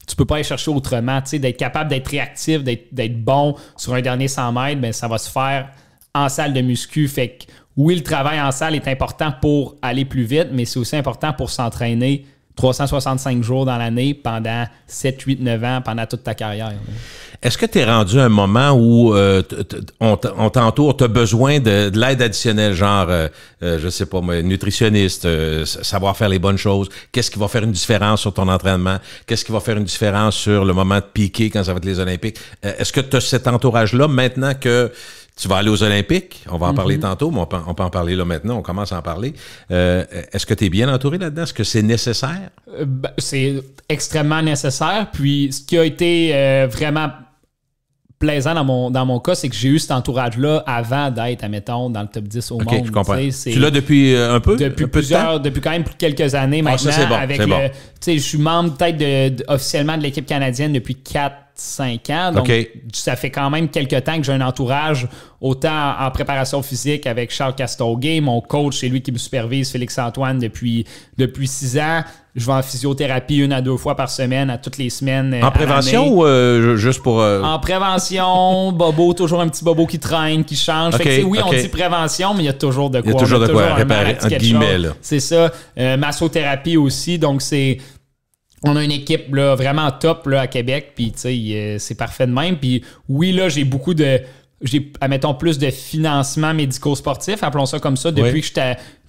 tu peux pas aller chercher autrement. Tu sais, d'être capable d'être réactif, d'être bon sur un dernier 100 mètres, ben, ça va se faire en salle de muscu. Fait que oui, le travail en salle est important pour aller plus vite, mais c'est aussi important pour s'entraîner 365 jours dans l'année pendant 7, 8, 9 ans, pendant toute ta carrière. Est-ce que tu es rendu à un moment où euh, on t'entoure, tu as besoin de, l'aide additionnelle, genre, euh, euh, je sais pas, nutritionniste, savoir faire les bonnes choses, qu'est-ce qui va faire une différence sur ton entraînement, qu'est-ce qui va faire une différence sur le moment de piquer quand ça va être les Olympiques? Est-ce que tu as cet entourage-là maintenant que tu vas aller aux Olympiques, on va en parler mhm. tantôt, mais on peut, en parler là maintenant, on commence à en parler. Euh, est-ce que tu es bien entouré là-dedans? Est-ce que c'est nécessaire? Euh, ben, c'est extrêmement nécessaire. Puis ce qui a été euh, vraiment plaisant dans mon, dans mon cas, c'est que j'ai eu cet entourage-là avant d'être, admettons, dans le top 10 au okay, monde. Je comprends. Tu l'as depuis un peu? Depuis plusieurs, depuis quand même quelques années ah, maintenant. avec sais, Je suis membre peut-être officiellement de l'équipe canadienne depuis quatre, 5 ans. Donc, ça fait quand même quelques temps que j'ai un entourage, autant en préparation physique avec Charles Castonguay, mon coach, c'est lui qui me supervise, Félix-Antoine, depuis, depuis 6 ans. Je vais en physiothérapie une à deux fois par semaine, à toutes les semaines. Euh, euh, euh, en prévention ou juste pour. En prévention, bobo, toujours un petit bobo qui traîne, qui change. oui, on dit prévention, mais il y a toujours de quoi. Il y a toujours de quoi réparer, C'est ça. massothérapie aussi. Donc, c'est on a une équipe là, vraiment top là, à Québec, puis euh, c'est parfait de même. Puis oui, là, j'ai beaucoup de. J'ai, admettons, plus de financement médico-sportif, appelons ça comme ça, depuis, que,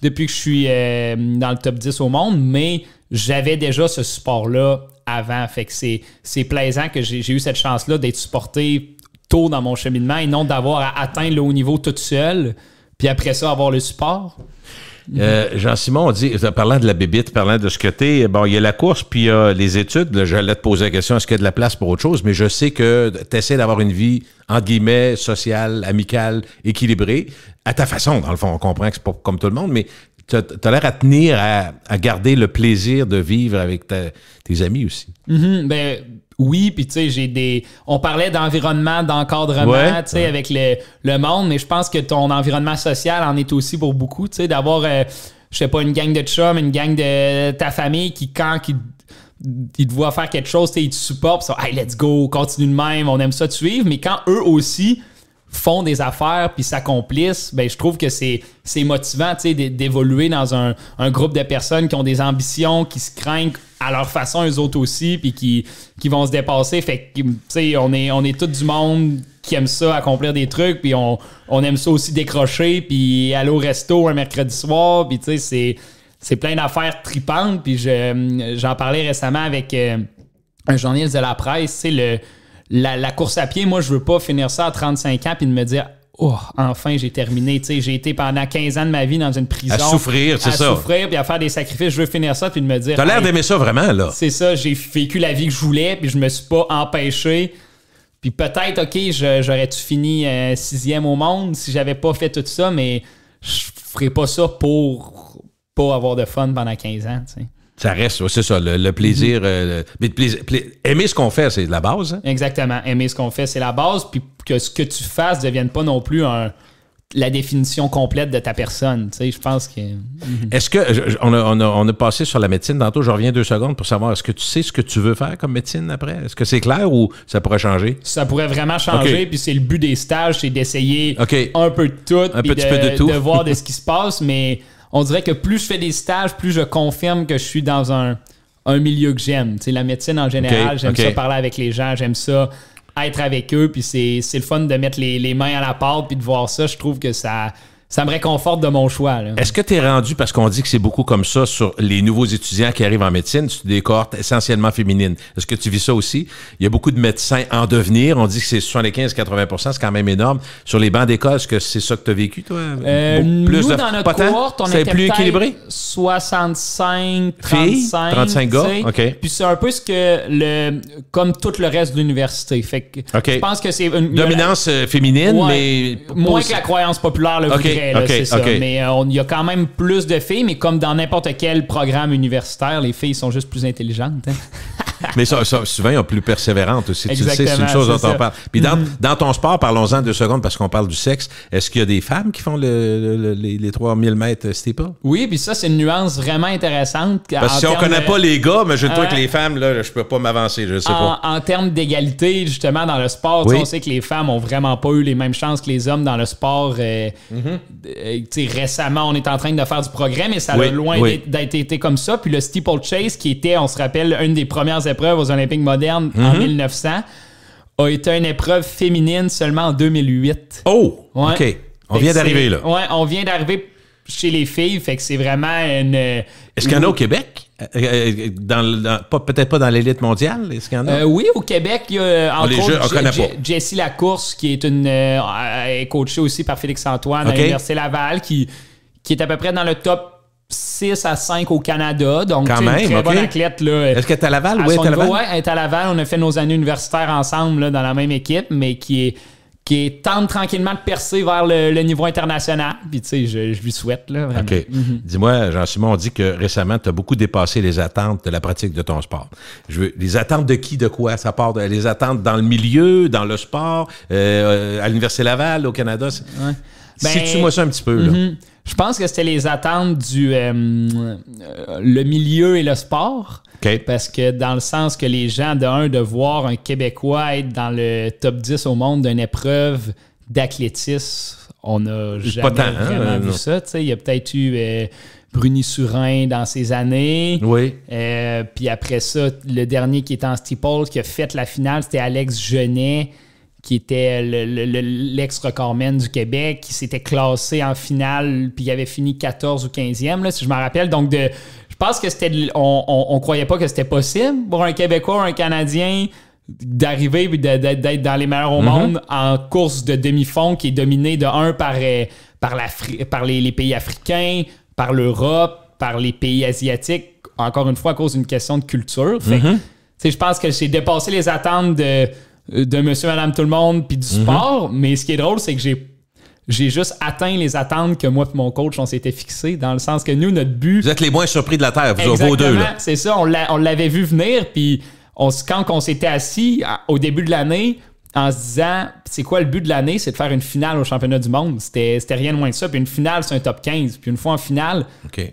depuis que je suis euh, dans le top 10 au monde, mais j'avais déjà ce support-là avant. Fait que c'est, plaisant que j'ai, eu cette chance-là d'être supporté tôt dans mon cheminement et non d'avoir à atteindre le haut niveau tout seul, puis après ça, avoir le support. Euh, Jean-Simon, dit, euh, parlant de la bébite, parlant de ce que t'es, euh, bon, il y a la course, puis il y a les études. J'allais te poser la question, est-ce qu'il y a de la place pour autre chose? Mais je sais que tu essaies d'avoir une vie, entre guillemets, sociale, amicale, équilibrée, à ta façon, dans le fond. On comprend que c'est pas comme tout le monde, mais tu l'air à tenir à, garder le plaisir de vivre avec tes amis aussi. Mm-hmm. ben oui, puis tu sais, j'ai des. On parlait d'environnement, d'encadrement, tu sais, avec le, monde, mais je pense que ton environnement social en est aussi pour beaucoup, tu sais, d'avoir, euh, je sais pas, une gang de chums, une gang de ta famille qui, quand qui, ils te voient faire quelque chose, ils te supportent, ils sont, hey, let's go, continue de même, on aime ça te suivre, mais quand eux aussi font des affaires puis s'accomplissent, ben, je trouve que c'est motivant d'évoluer dans un, un, groupe de personnes qui ont des ambitions, qui se craignent à leur façon eux autres aussi, puis qui, qui vont se dépasser. Fait que, on est, on est tout du monde qui aime ça, accomplir des trucs, puis on, on aime ça aussi décrocher, puis aller au resto un mercredi soir, puis tu sais, c'est c'est plein d'affaires tripantes. Puis j'en parlais récemment avec euh, un journaliste de la presse. C'est le, la, course à pied, moi, je veux pas finir ça à 35 ans puis de me dire Oh, enfin, j'ai terminé. J'ai été pendant 15 ans de ma vie dans une prison. À souffrir, c'est ça. À souffrir, puis à faire des sacrifices. Je veux finir ça, puis de me dire. T'as l'air d'aimer ça vraiment, là. C'est ça, j'ai vécu la vie que je voulais, puis je me suis pas empêché. Puis peut-être, OK, j'aurais-tu fini euh, sixième au monde si j'avais pas fait tout ça, mais je ferais pas ça pour pas avoir de fun pendant 15 ans, tu sais. Ça reste, c'est ça, le, plaisir. Mhm. Euh, plaisir, aimer ce qu'on fait, c'est la base. Hein? Exactement. Aimer ce qu'on fait, c'est la base. Puis que ce que tu fasses ne devienne pas non plus la définition complète de ta personne. Tu sais, je pense que. Mhm. Est-ce que. on, a, passé sur la médecine tantôt. Je reviens deux secondes pour savoir est-ce que tu sais ce que tu veux faire comme médecine après Est-ce que c'est clair ou ça pourrait changer Ça pourrait vraiment changer. Puis c'est le but des stages, c'est d'essayer un peu de tout. Un petit peu de tout. De voir de ce qui se passe. Mais on dirait que plus je fais des stages, plus je confirme que je suis dans un, un milieu que j'aime. c'est la médecine en général, j'aime ça parler avec les gens, j'aime ça être avec eux, puis c'est le fun de mettre les, mains à la porte puis de voir ça. Je trouve que ça ça me réconforte de mon choix. Est-ce que tu es rendu, parce qu'on dit que c'est beaucoup comme ça sur les nouveaux étudiants qui arrivent en médecine, tu des cohortes essentiellement féminines. Est-ce que tu vis ça aussi? Il y a beaucoup de médecins en devenir. On dit que c'est 75-80 c'est quand même énorme. Sur les bancs d'école, est-ce que c'est ça que tu as vécu, toi? Euh, plus nous, dans notre cohorte, on était plus équilibré? 65, 35. 35 gars, OK. Puis c'est un peu ce que le... comme tout le reste de l'université. Fait que je pense que c'est... Une, Dominance euh, féminine, mais... Moins que la croyance populaire le mais euh, il y a quand même plus de filles, mais comme dans n'importe quel programme universitaire, les filles sont juste plus intelligentes. Hein. mais ça, ça, souvent, ils plus persévérante aussi. tu sais, c'est une chose dont on parle. Puis mm-hmm. dans, ton sport, parlons-en deux secondes parce qu'on parle du sexe. Est-ce qu'il y a des femmes qui font les, 3000 mètres steeple? Oui, puis ça, c'est une nuance vraiment intéressante. Parce que si on connaît pas les gars, mais je ne que les femmes, là, je peux pas m'avancer, je sais en, pas. En termes d'égalité, justement, dans le sport, on sait que les femmes ont vraiment pas eu les mêmes chances que les hommes dans le sport. Euh, mm-hmm. euh, récemment, on est en train de faire du progrès, mais ça va a loin d'être été comme ça. Puis le steeple chase qui était, on se rappelle, une des premières épreuve aux Olympiques modernes en 1900 mhm. a été une épreuve féminine seulement en 2008. Oh! OK. On vient d'arriver là. Oui, on vient d'arriver chez les filles, fait que c'est vraiment une. Euh, est-ce qu'il y en a au Québec? Euh, euh, dans, peut-être pas dans l'élite mondiale, est-ce qu'il y en a? oui, au Québec, il y a ah, entre autres, Jessie Lacourse, qui est une coachée aussi par Félix Antoine à l'Université Laval, qui, qui est à peu près dans le top 6 à 5 au Canada. Donc, Quand même, une très bonne athlète. Euh, Est-ce qu'elle est à Laval? oui, elle est à Laval. On a fait nos années universitaires ensemble dans la même équipe, mais qui est qui est, tente tranquillement de percer vers le, niveau international. Puis, tu sais, je, lui souhaite, là, OK. Mhm. Dis-moi, Jean-Simon, on dit que récemment, tu as beaucoup dépassé les attentes de la pratique de ton sport. Je veux, les attentes de qui, de quoi? Ça part les attentes dans le milieu, dans le sport, euh, à l'Université Laval, au Canada. Ouais. Situe-moi ben, ça un petit peu, là. Mhm. Je pense que c'était les attentes du euh, euh, le milieu et le sport. Parce que dans le sens que les gens, de de voir un Québécois être dans le top 10 au monde d'une épreuve d'athlétisme, on n'a jamais hein, vraiment vu ça. Il y a peut-être eu euh, Bruni Surin dans ses années. Oui. puis après ça, le dernier qui est en steeple, qui a fait la finale, c'était Alex Genet qui était l'ex-recordman du Québec, qui s'était classé en finale, puis il avait fini 14 ou 15e, là, si je me rappelle. Donc, de, je pense que c'était. On, on, croyait pas que c'était possible pour un Québécois ou un Canadien d'arriver et d'être dans les meilleurs au mhm. monde en course de demi-fond qui est dominé de un par, euh, par, par les, pays africains, par l'Europe, par les pays asiatiques, encore une fois à cause d'une question de culture. Mhm. Je pense que c'est dépassé les attentes de euh, de Monsieur, Madame, tout le monde, puis du mhm. sport. Mais ce qui est drôle, c'est que j'ai j'ai juste atteint les attentes que moi et mon coach, on s'était fixé dans le sens que nous, notre but. Vous êtes les moins surpris de la Terre, vous vos deux. C'est ça, on l'avait vu venir, puis on, quand on s'était assis au début de l'année, en se disant, c'est quoi le but de l'année? C'est de faire une finale au championnat du monde. C'était rien de moins que ça. Puis une finale, c'est un top 15. Puis une fois en finale,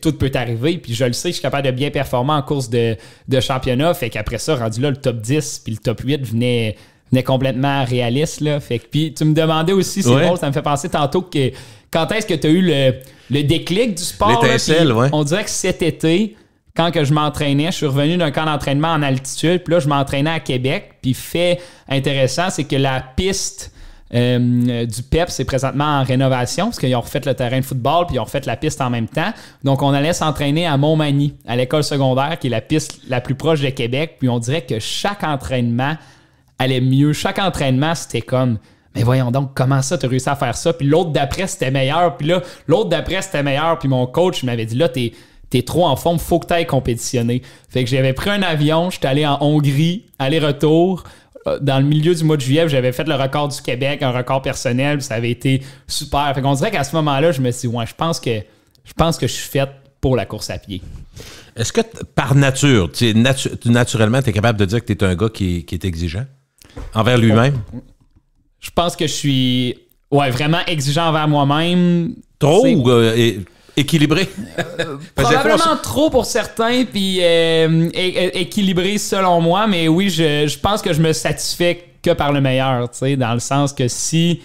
tout peut arriver. Puis je le sais, je suis capable de bien performer en course de, de championnat. Fait qu'après ça, rendu là, le top 10 puis le top 8 venait, n'est complètement réaliste. Là. Fait puis tu me demandais aussi, c'est bon, ça me fait penser tantôt que quand est-ce que tu as eu le, déclic du sport? L'étincelle, On dirait que cet été, quand que je m'entraînais, je suis revenu d'un camp d'entraînement en altitude, puis là, je m'entraînais à Québec. Puis fait intéressant, c'est que la piste euh, du PEP, e c'est présentement en rénovation parce qu'ils ont refait le terrain de football puis ils ont refait la piste en même temps. Donc, on allait s'entraîner à Montmagny, à l'école secondaire, qui est la piste la plus proche de Québec. Puis on dirait que chaque entraînement allait mieux. Chaque entraînement, c'était comme mais voyons donc, comment ça, tu réussi à faire ça? Puis l'autre d'après, c'était meilleur. Puis là, l'autre d'après, c'était meilleur. Puis mon coach m'avait dit, là, t'es es trop en forme, faut que tu ailles compétitionner. Fait que j'avais pris un avion, j'étais allé en Hongrie, aller-retour. Euh, dans le milieu du mois de juillet, j'avais fait le record du Québec, un record personnel, puis ça avait été super. Fait qu'on dirait qu'à ce moment-là, je me suis dit, ouais, je pense que je pense que je suis fait pour la course à pied. Est-ce que par nature, naturellement, tu es capable de dire que tu un gars qui est exigeant? Envers lui-même? Je pense que je suis ouais, vraiment exigeant envers moi-même. Trop ou euh, équilibré? Euh, euh, probablement trop pour certains, puis équilibré selon moi, mais oui, je, pense que je me satisfais que par le meilleur, dans le sens que si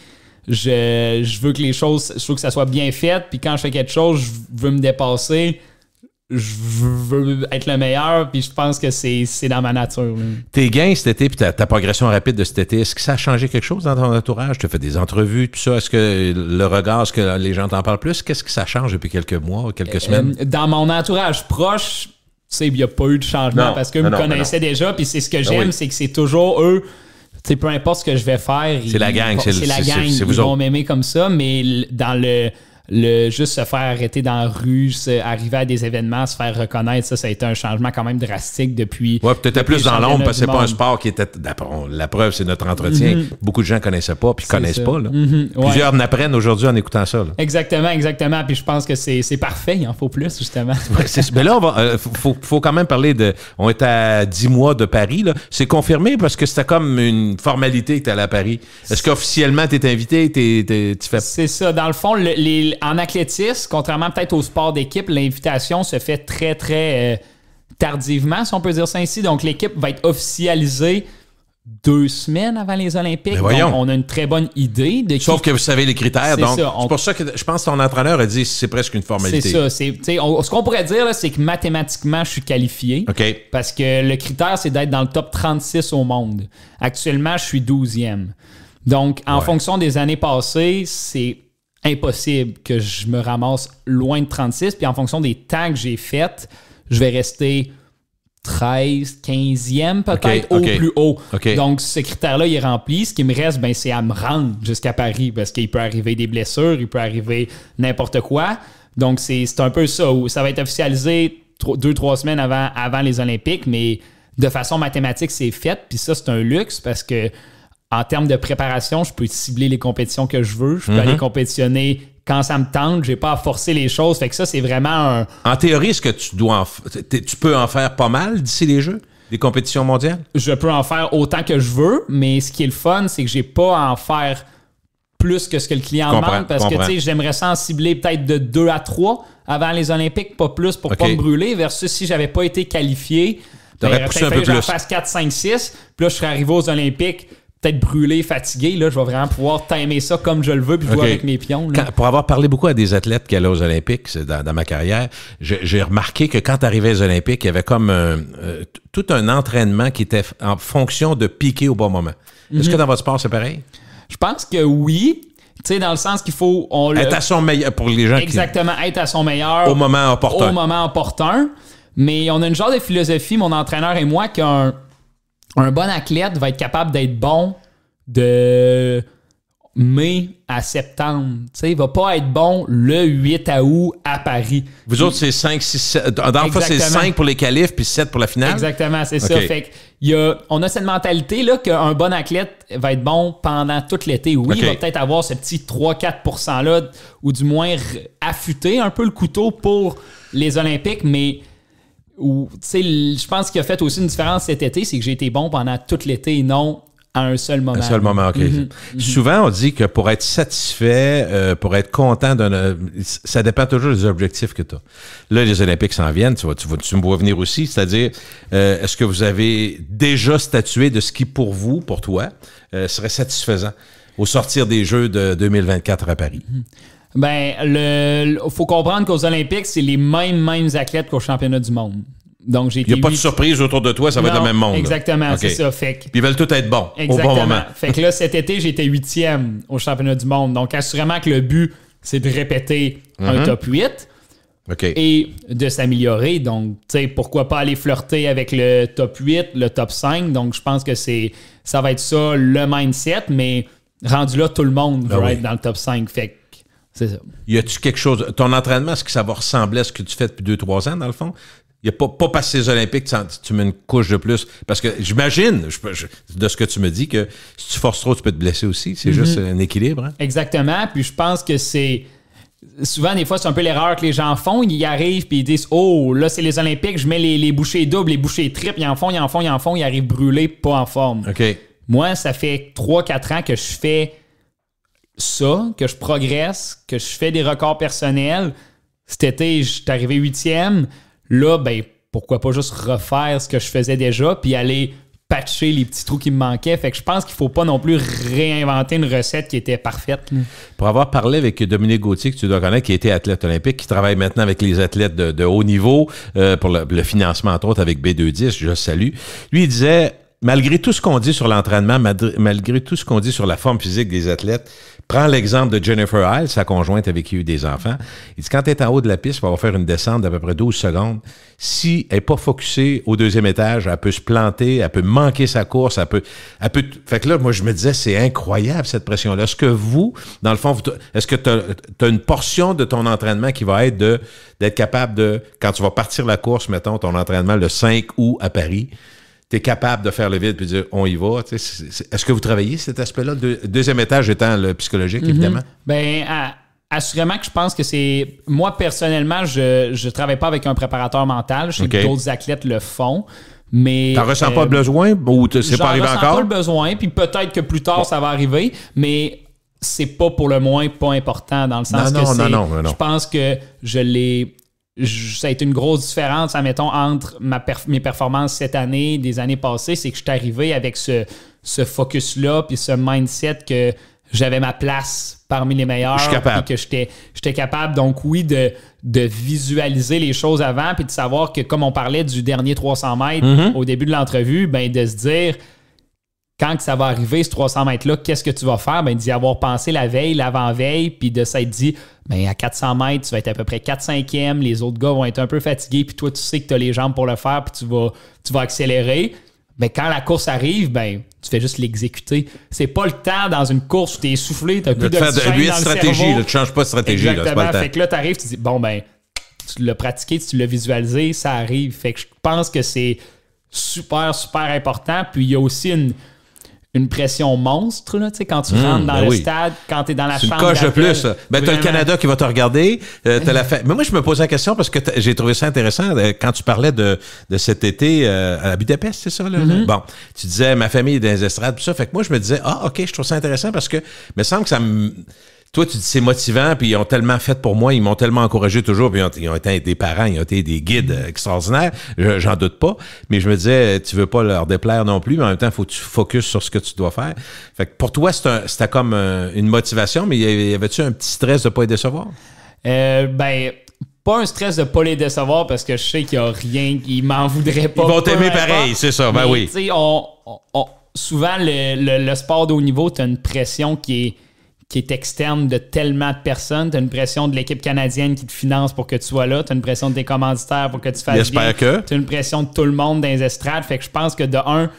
je, veux que les choses, je veux que ça soit bien fait, puis quand je fais quelque chose, je veux me dépasser je veux être le meilleur, puis je pense que c'est dans ma nature. Tes gains cet été, puis ta, progression rapide de cet été, est-ce que ça a changé quelque chose dans ton entourage? Tu as fait des entrevues, tout ça. Est-ce que le regard, est-ce que les gens t'en parlent plus? Qu'est-ce que ça change depuis quelques mois, quelques euh, semaines? Euh, dans mon entourage proche, il n'y a pas eu de changement parce qu'eux me connaissaient déjà, puis c'est ce que ben j'aime, c'est que c'est toujours eux. C'est peu importe ce que je vais faire, c'est la gang, c'est la gang. Ils vont m'aimer comme ça, mais dans le le juste se faire arrêter dans la rue, arriver à des événements, se faire reconnaître, ça, ça a été un changement quand même drastique depuis. Ouais, peut-être plus dans l'ombre parce que c'est pas un sport qui était. La preuve, c'est notre entretien. Mm-hmm. Beaucoup de gens connaissaient pas puis connaissent pas. Là. Mm-hmm. Plusieurs n'apprennent aujourd'hui en écoutant ça. Là. Exactement, exactement. Puis je pense que c'est parfait. Il en faut plus, justement. mais là, on va, euh, faut, quand même parler de. On est à 10 mois de Paris. C'est confirmé parce que c'était comme une formalité que tu allais à Paris. Est-ce qu'officiellement, tu es invité? tu fais... C'est ça. Dans le fond, les en athlétisme, contrairement peut-être au sport d'équipe, l'invitation se fait très, très euh, tardivement, si on peut dire ça ainsi. Donc, l'équipe va être officialisée deux semaines avant les Olympiques. Donc, on a une très bonne idée. De Sauf que vous savez les critères. Donc, c'est pour ça que je pense que ton entraîneur a dit que c'est presque une formalité. C'est ça. ce qu'on pourrait dire, c'est que mathématiquement, je suis qualifié. Parce que le critère, c'est d'être dans le top 36 au monde. Actuellement, je suis 12e. Donc, en fonction des années passées, c'est impossible que je me ramasse loin de 36. Puis en fonction des temps que j'ai faites, je vais rester 13, 15e peut-être au plus haut. Donc ce critère-là, il est rempli. Ce qui me reste, ben, c'est à me rendre jusqu'à Paris parce qu'il peut arriver des blessures, il peut arriver n'importe quoi. Donc c'est un peu ça. ça va être officialisé deux, trois semaines avant, avant les Olympiques, mais de façon mathématique, c'est fait. Puis ça, c'est un luxe parce que en termes de préparation, je peux cibler les compétitions que je veux. Je peux mhm. aller compétitionner quand ça me tente. Je n'ai pas à forcer les choses. Fait que ça, c'est vraiment un. En théorie, est-ce que tu dois tu peux en faire pas mal d'ici les Jeux? les compétitions mondiales? Je peux en faire autant que je veux, mais ce qui est le fun, c'est que j'ai pas à en faire plus que ce que le client demande parce que j'aimerais ça cibler peut-être de 2 à 3 avant les Olympiques, pas plus pour ne pas me brûler, versus si j'avais pas été qualifié. Tu aurais ben, poussé un peu que phase 4, 5, 6. Puis là, je serais arrivé aux Olympiques peut-être brûlé, fatigué, là, je vais vraiment pouvoir timer ça comme je le veux puis jouer avec mes pions. pour avoir parlé beaucoup à des athlètes qui allaient aux Olympiques dans, ma carrière, j'ai remarqué que quand tu arrivais aux Olympiques, il y avait comme euh, euh, tout un entraînement qui était en fonction de piquer au bon moment. Est-ce mhm. que dans votre sport, c'est pareil? Je pense que oui. Tu sais, dans le sens qu'il faut... On Être à son meilleur, pour les gens Exactement, être à son meilleur. Au moment opportun. Au moment opportun. Mais on a une genre de philosophie, mon entraîneur et moi, qui a un un bon athlète va être capable d'être bon de mai à septembre. sais, il va pas être bon le 8 août à Paris. Vous autres, c'est 5, 6, c'est 5 pour les qualifs puis 7 pour la finale. Exactement, c'est ça. Fait y on a cette mentalité-là qu'un bon athlète va être bon pendant tout l'été. Oui, il va peut-être avoir ce petit 3-4 %-là, ou du moins affûter un peu le couteau pour les Olympiques, mais ou tu sais, je pense qu'il a fait aussi une différence cet été, c'est que j'ai été bon pendant tout l'été et non à un seul moment. Un seul moment, mhm. Mhm. Souvent, on dit que pour être satisfait, euh, pour être content, d'un, euh, ça dépend toujours des objectifs que tu as. Là, les Olympiques s'en viennent, tu, tu, me vois venir aussi, c'est-à-dire, euh, est-ce que vous avez déjà statué de ce qui, pour vous, pour toi, serait satisfaisant au sortir des Jeux de 2024 à Paris? Mhm. Ben, le, faut comprendre qu'aux Olympiques, c'est les mêmes, mêmes athlètes qu'aux championnats du monde. Donc, j'ai Il n'y a pas de surprise autour de toi, ça va être le même monde. Exactement, c'est ça. Fait Puis ils veulent tout être bons au bon moment. fait que là, cet été, j'étais huitième au championnat du monde. Donc, assurément que le but, c'est de répéter un mhm. top 8. Et de s'améliorer. Donc, tu sais, pourquoi pas aller flirter avec le top 8, le top 5. Donc, je pense que c'est ça va être ça, le mindset. Mais rendu là, tout le monde ben va être dans le top 5. Fait c'est ça. Y a-tu quelque chose. Ton entraînement, est-ce que ça va ressembler à ce que tu fais depuis 2-3 ans, dans le fond? Il n'y a pas, passé les Olympiques, tu, tu, mets une couche de plus. Parce que j'imagine, de ce que tu me dis, que si tu forces trop, tu peux te blesser aussi. C'est mm-hmm. juste un équilibre. Hein? Exactement. Puis je pense que c'est. Souvent, des fois, c'est un peu l'erreur que les gens font. Ils arrivent puis ils disent Oh, là, c'est les Olympiques, je mets les, les, bouchées doubles, les bouchées triples, ils en font, ils en font, ils en font, ils arrivent brûlés, pas en forme. OK. Moi, ça fait 3-4 ans que je fais ça, que je progresse, que je fais des records personnels. Cet été, je suis arrivé huitième. Là, ben, pourquoi pas juste refaire ce que je faisais déjà, puis aller patcher les petits trous qui me manquaient. Fait que je pense qu'il faut pas non plus réinventer une recette qui était parfaite. Pour avoir parlé avec Dominique Gauthier, que tu dois connaître, qui était athlète olympique, qui travaille maintenant avec les athlètes de, haut niveau euh, pour le, financement, entre autres, avec B210, je salue. Lui, il disait, malgré tout ce qu'on dit sur l'entraînement, malgré tout ce qu'on dit sur la forme physique des athlètes, Prends l'exemple de Jennifer Hiles, sa conjointe avec qui il y a eu des enfants. Il dit quand elle est en haut de la piste, pour va faire une descente d'à peu près 12 secondes. Si elle n'est pas focusée au deuxième étage, elle peut se planter, elle peut manquer sa course, elle peut. Elle peut fait que là, moi, je me disais, c'est incroyable cette pression-là. Est-ce que vous, dans le fond, est-ce que tu as, une portion de ton entraînement qui va être de d'être capable de, quand tu vas partir la course, mettons, ton entraînement le 5 août à Paris, tu capable de faire le vide puis dire on y va. Est-ce que vous travaillez cet aspect-là? deuxième étage étant le psychologique, mhm. évidemment. Bien, assurément que je pense que c'est. Moi, personnellement, je travaille pas avec un préparateur mental. Je sais que d'autres athlètes le font. Mais. T'en ressens euh, pas besoin ou c'est pas arrivé encore? pas le besoin, puis peut-être que plus tard, ça va arriver, mais c'est pas pour le moins pas important dans le sens non, non, Je pense que je l'ai ça a été une grosse différence, admettons, entre ma mes performances cette année, et des années passées, c'est que je suis arrivé avec ce, ce focus-là, puis ce mindset que j'avais ma place parmi les meilleurs, et que j'étais capable, donc oui, de, de visualiser les choses avant, puis de savoir que, comme on parlait du dernier 300 mètres mm-hmm. au début de l'entrevue, ben, de se dire quand ça va arriver, ce 300 mètres-là, qu'est-ce que tu vas faire? Ben, d'y avoir pensé la veille, l'avant-veille, puis de s'être dit, ben, à 400 mètres, tu vas être à peu près 4 5e, les autres gars vont être un peu fatigués, puis toi, tu sais que tu as les jambes pour le faire, puis tu vas, tu vas accélérer. Mais ben, quand la course arrive, ben, tu fais juste l'exécuter. C'est pas le temps dans une course où tu es essoufflé, tu as plus de, de, de lui, dans stratégie, changes pas de stratégie. Exactement. Fait que là, tu arrives, tu dis, bon, ben, tu l'as pratiqué, tu l'as visualisé, ça arrive. Fait que je pense que c'est super, super important. Puis il y a aussi une, une pression monstre, là, quand tu hmm, rentres dans ben le stade, quand tu es dans la chambre. Une coche de plus. Ben, tu as le Canada qui va te regarder. Euh, la mm. Mais moi, je me posais la question parce que j'ai trouvé ça intéressant euh, quand tu parlais de, de cet été euh, à Budapest, c'est ça? Là, mm-hmm. Bon, tu disais ma famille est dans les estrades, tout ça. Fait que moi, je me disais, ah, OK, je trouve ça intéressant parce que me semble que ça me toi, tu dis c'est motivant, puis ils ont tellement fait pour moi, ils m'ont tellement encouragé toujours, puis ils ont, été des parents, ils ont été des guides euh, extraordinaires, j'en doute pas. Mais je me disais, tu veux pas leur déplaire non plus, mais en même temps, faut que tu focuses sur ce que tu dois faire. Fait que pour toi, c'était comme euh, une motivation, mais y avait-tu un petit stress de pas les décevoir? Euh, ben pas un stress de pas les décevoir parce que je sais qu'il y a rien, ils m'en voudraient pas. Ils vont t'aimer pareil, c'est ça, ben oui. On, on, souvent, le, sport de haut niveau, t'as une pression qui est qui est externe de tellement de personnes. Tu as une pression de l'équipe canadienne qui te finance pour que tu sois là. Tu as une pression de tes commanditaires pour que tu fasses bien. que. Tu as une pression de tout le monde dans les estrades. Fait que je pense que de un,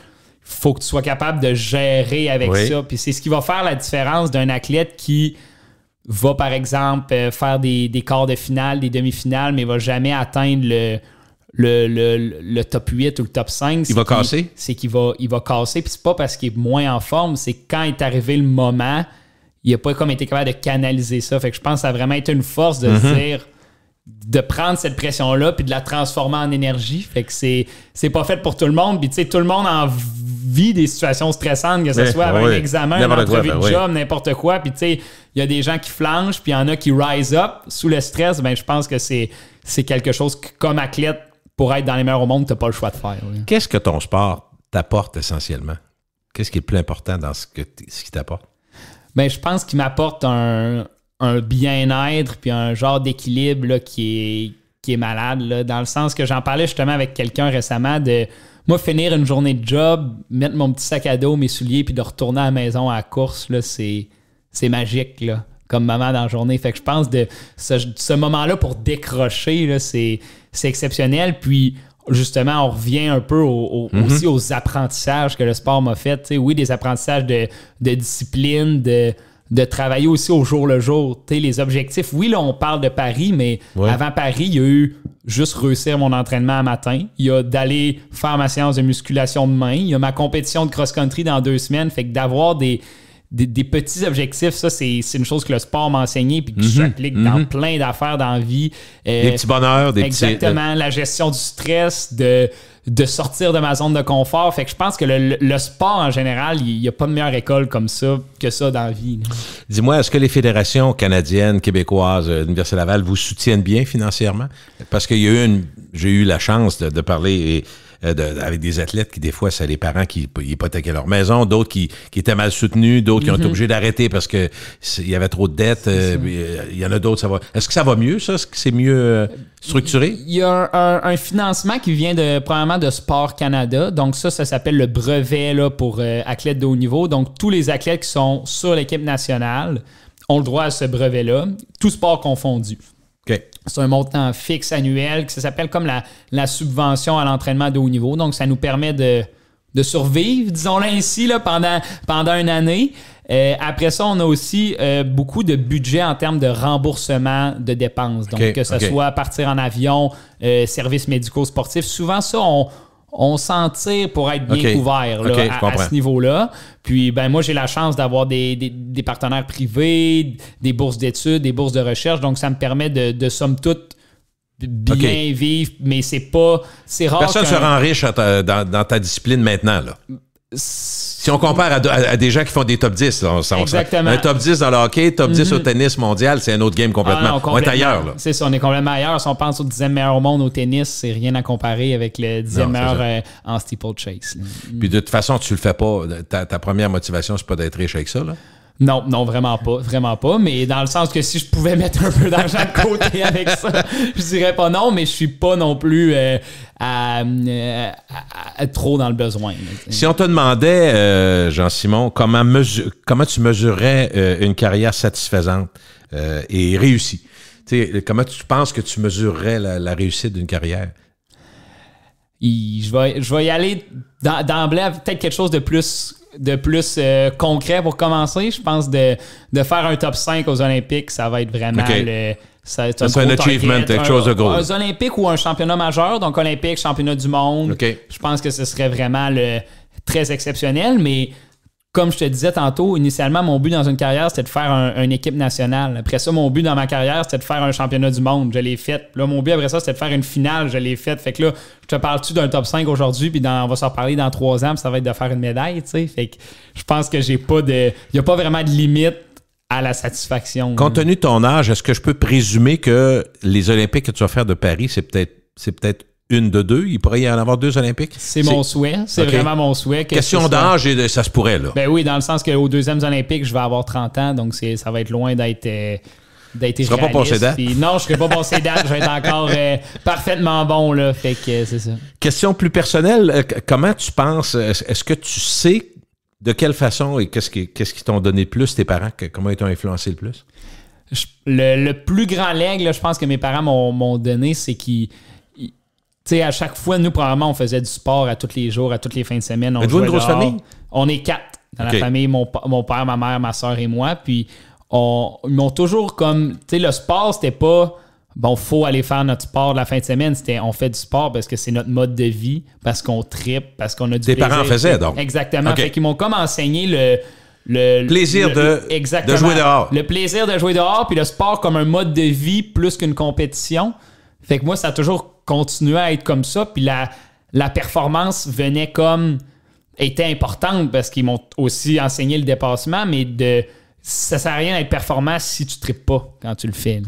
faut que tu sois capable de gérer avec ça. Puis c'est ce qui va faire la différence d'un athlète qui va, par exemple, euh, faire des, des quarts de finale, des demi-finales, mais va jamais atteindre le, le, top 8 ou le top 5. Il va casser? C'est qu'il va, il va casser. Puis c'est pas parce qu'il est moins en forme, c'est quand est arrivé le moment il n'a pas comme été capable de canaliser ça. Fait que je pense que ça a vraiment été une force de mhm. dire de prendre cette pression-là puis de la transformer en énergie. Fait que c'est, pas fait pour tout le monde. Puis tu tout le monde en vit des situations stressantes, que ce soit un examen, une entrevue ben de job, n'importe quoi. Puis il y a des gens qui flanchent, puis il y en a qui rise up sous le stress. Ben, je pense que c'est, quelque chose que, comme athlète, pour être dans les meilleurs au monde, n'as pas le choix de faire. Qu'est-ce que ton sport t'apporte essentiellement? Qu'est-ce qui est le plus important dans ce, que ce qui t'apporte? ben, je pense qu'il m'apporte un, bien-être puis un genre d'équilibre qui est, qui est malade, dans le sens que j'en parlais justement avec quelqu'un récemment de moi, finir une journée de job, mettre mon petit sac à dos, mes souliers, puis de retourner à la maison à la course, c'est magique, comme moment dans la journée. Fait que je pense de ce, moment-là pour décrocher, c'est exceptionnel. Puis justement, on revient un peu mhm. aussi aux apprentissages que le sport m'a fait. oui, des apprentissages de, discipline, de, de travailler aussi au jour le jour. sais les objectifs, oui, là, on parle de Paris, mais avant Paris, il y a eu juste réussir mon entraînement à matin. Il y a d'aller faire ma séance de musculation main. Il y a ma compétition de cross-country dans deux semaines. Fait que d'avoir des, des, petits objectifs, ça, c'est une chose que le sport m'a enseigné puis que j'applique mhm. dans mhm. plein d'affaires dans la vie. Euh, des petits bonheurs, des Exactement, petits, Exactement. Euh, la gestion du stress, de, de sortir de ma zone de confort. Fait que je pense que le, sport en général, il n'y a pas de meilleure école comme ça que ça dans la vie. Dis-moi, est-ce que les fédérations canadiennes, québécoises, l'Université euh, Laval vous soutiennent bien financièrement? Parce que j'ai eu la chance de, parler euh, avec des athlètes qui, des fois, c'est les parents qui hypothéquaient leur maison, d'autres qui, étaient mal soutenus, d'autres qui ont été mm-hmm. obligés d'arrêter parce qu'il y avait trop de dettes. Euh, euh, il y en a d'autres, ça va. Est-ce que ça va mieux, ça? Est-ce que c'est mieux structuré? Il y a un, financement qui vient de, probablement de Sport Canada. Donc, ça, ça s'appelle le brevet là, pour athlètes de haut niveau. Donc, tous les athlètes qui sont sur l'équipe nationale ont le droit à ce brevet-là, tout sport confondus c'est un montant fixe annuel, que ça s'appelle comme la, la subvention à l'entraînement de haut niveau. Donc, ça nous permet de, de survivre, disons-le ainsi, là, pendant, pendant une année. Euh, après ça, on a aussi euh, beaucoup de budget en termes de remboursement de dépenses. Donc, que ce soit partir en avion, euh, services médicaux sportifs. Souvent, ça, on, on s'en tire pour être bien couvert à, ce niveau-là. Puis ben moi, j'ai la chance d'avoir des, partenaires privés, des bourses d'études, des bourses de recherche. Donc, ça me permet de, somme toute, bien vivre, mais c'est pas. C'est Personne se rend riche dans, ta discipline maintenant, là si on compare à, des gens qui font des top 10, un top 10 dans le hockey, top 10 mm-hmm. au tennis mondial, c'est un autre game complètement. Ah on est ailleurs. on est complètement ailleurs. Si on pense au 10e meilleur au monde au tennis, c'est rien à comparer avec le 10e meilleur euh, en steeplechase. Puis de toute façon, tu le fais pas. Ta, première motivation, c'est pas d'être riche avec ça. Là. Non, non, vraiment pas, vraiment pas. Mais dans le sens que si je pouvais mettre un peu d'argent de côté avec ça, je dirais pas non, mais je suis pas non plus euh, euh, trop dans le besoin. Si on te demandait, euh, Jean-Simon, comment, comment tu mesurerais une carrière satisfaisante et réussie, sais, comment tu penses que tu mesurerais la, réussite d'une carrière? je, vais, je vais y aller d'emblée, peut-être quelque chose de plus de plus euh, concret pour commencer. Je pense de, de, faire un top 5 aux Olympiques, ça va être vraiment le. Ça, c'est un, achievement, quelque chose de gros. Aux Olympiques ou un championnat majeur, donc Olympique, championnat du monde. Je pense que ce serait vraiment le très exceptionnel, mais comme je te disais tantôt, initialement, mon but dans une carrière, c'était de faire une équipe nationale. Après ça, mon but dans ma carrière, c'était de faire un championnat du monde. Je l'ai fait. Là, mon but après ça, c'était de faire une finale. Je l'ai fait. Fait que là, je te parle-tu d'un top 5 aujourd'hui, puis dans, on va s'en reparler dans trois ans, puis ça va être de faire une médaille, tu sais. Fait que je pense que j'ai pas de. Il n'y a pas vraiment de limite à la satisfaction. Compte tenu de ton âge, est-ce que je peux présumer que les Olympiques que tu vas faire de Paris, c'est peut-être c'est peut-être une de deux. Il pourrait y en avoir deux Olympiques. C'est mon souhait. C'est vraiment mon souhait. Question d'âge, ça se pourrait. Là. Ben oui, dans le sens qu'aux deuxième Olympiques, je vais avoir 30 ans, donc ça va être loin d'être. Euh, d'être pas date? non, je serai pas passé date. je vais être encore euh, parfaitement bon. Là, fait que c'est ça. Question plus personnelle. Euh, comment tu penses, euh, est-ce que tu sais de quelle façon et qu'est-ce qui, t'ont donné plus tes parents? comment ils t'ont influencé le plus? le, plus grand leg, je pense que mes parents m'ont donné, c'est qu'ils sais, à chaque fois, nous, probablement, on faisait du sport à tous les jours, à toutes les fins de semaine. On jouait On est quatre dans la famille, mon, père, ma mère, ma soeur et moi. Puis, on, ils m'ont toujours comme. Tu sais, le sport, c'était pas. Bon, faut aller faire notre sport la fin de semaine. C'était on fait du sport parce que c'est notre mode de vie, parce qu'on tripe, parce qu'on a du Tes parents faisaient donc. Exactement. Okay. Fait qu'ils m'ont comme enseigné le, le plaisir de, de jouer dehors. Le plaisir de jouer dehors, puis le sport comme un mode de vie plus qu'une compétition. Fait que moi, ça a toujours continuer à être comme ça, puis la, la performance venait comme était importante parce qu'ils m'ont aussi enseigné le dépassement, mais de ça sert à rien d'être performant si tu tripes pas quand tu le fais.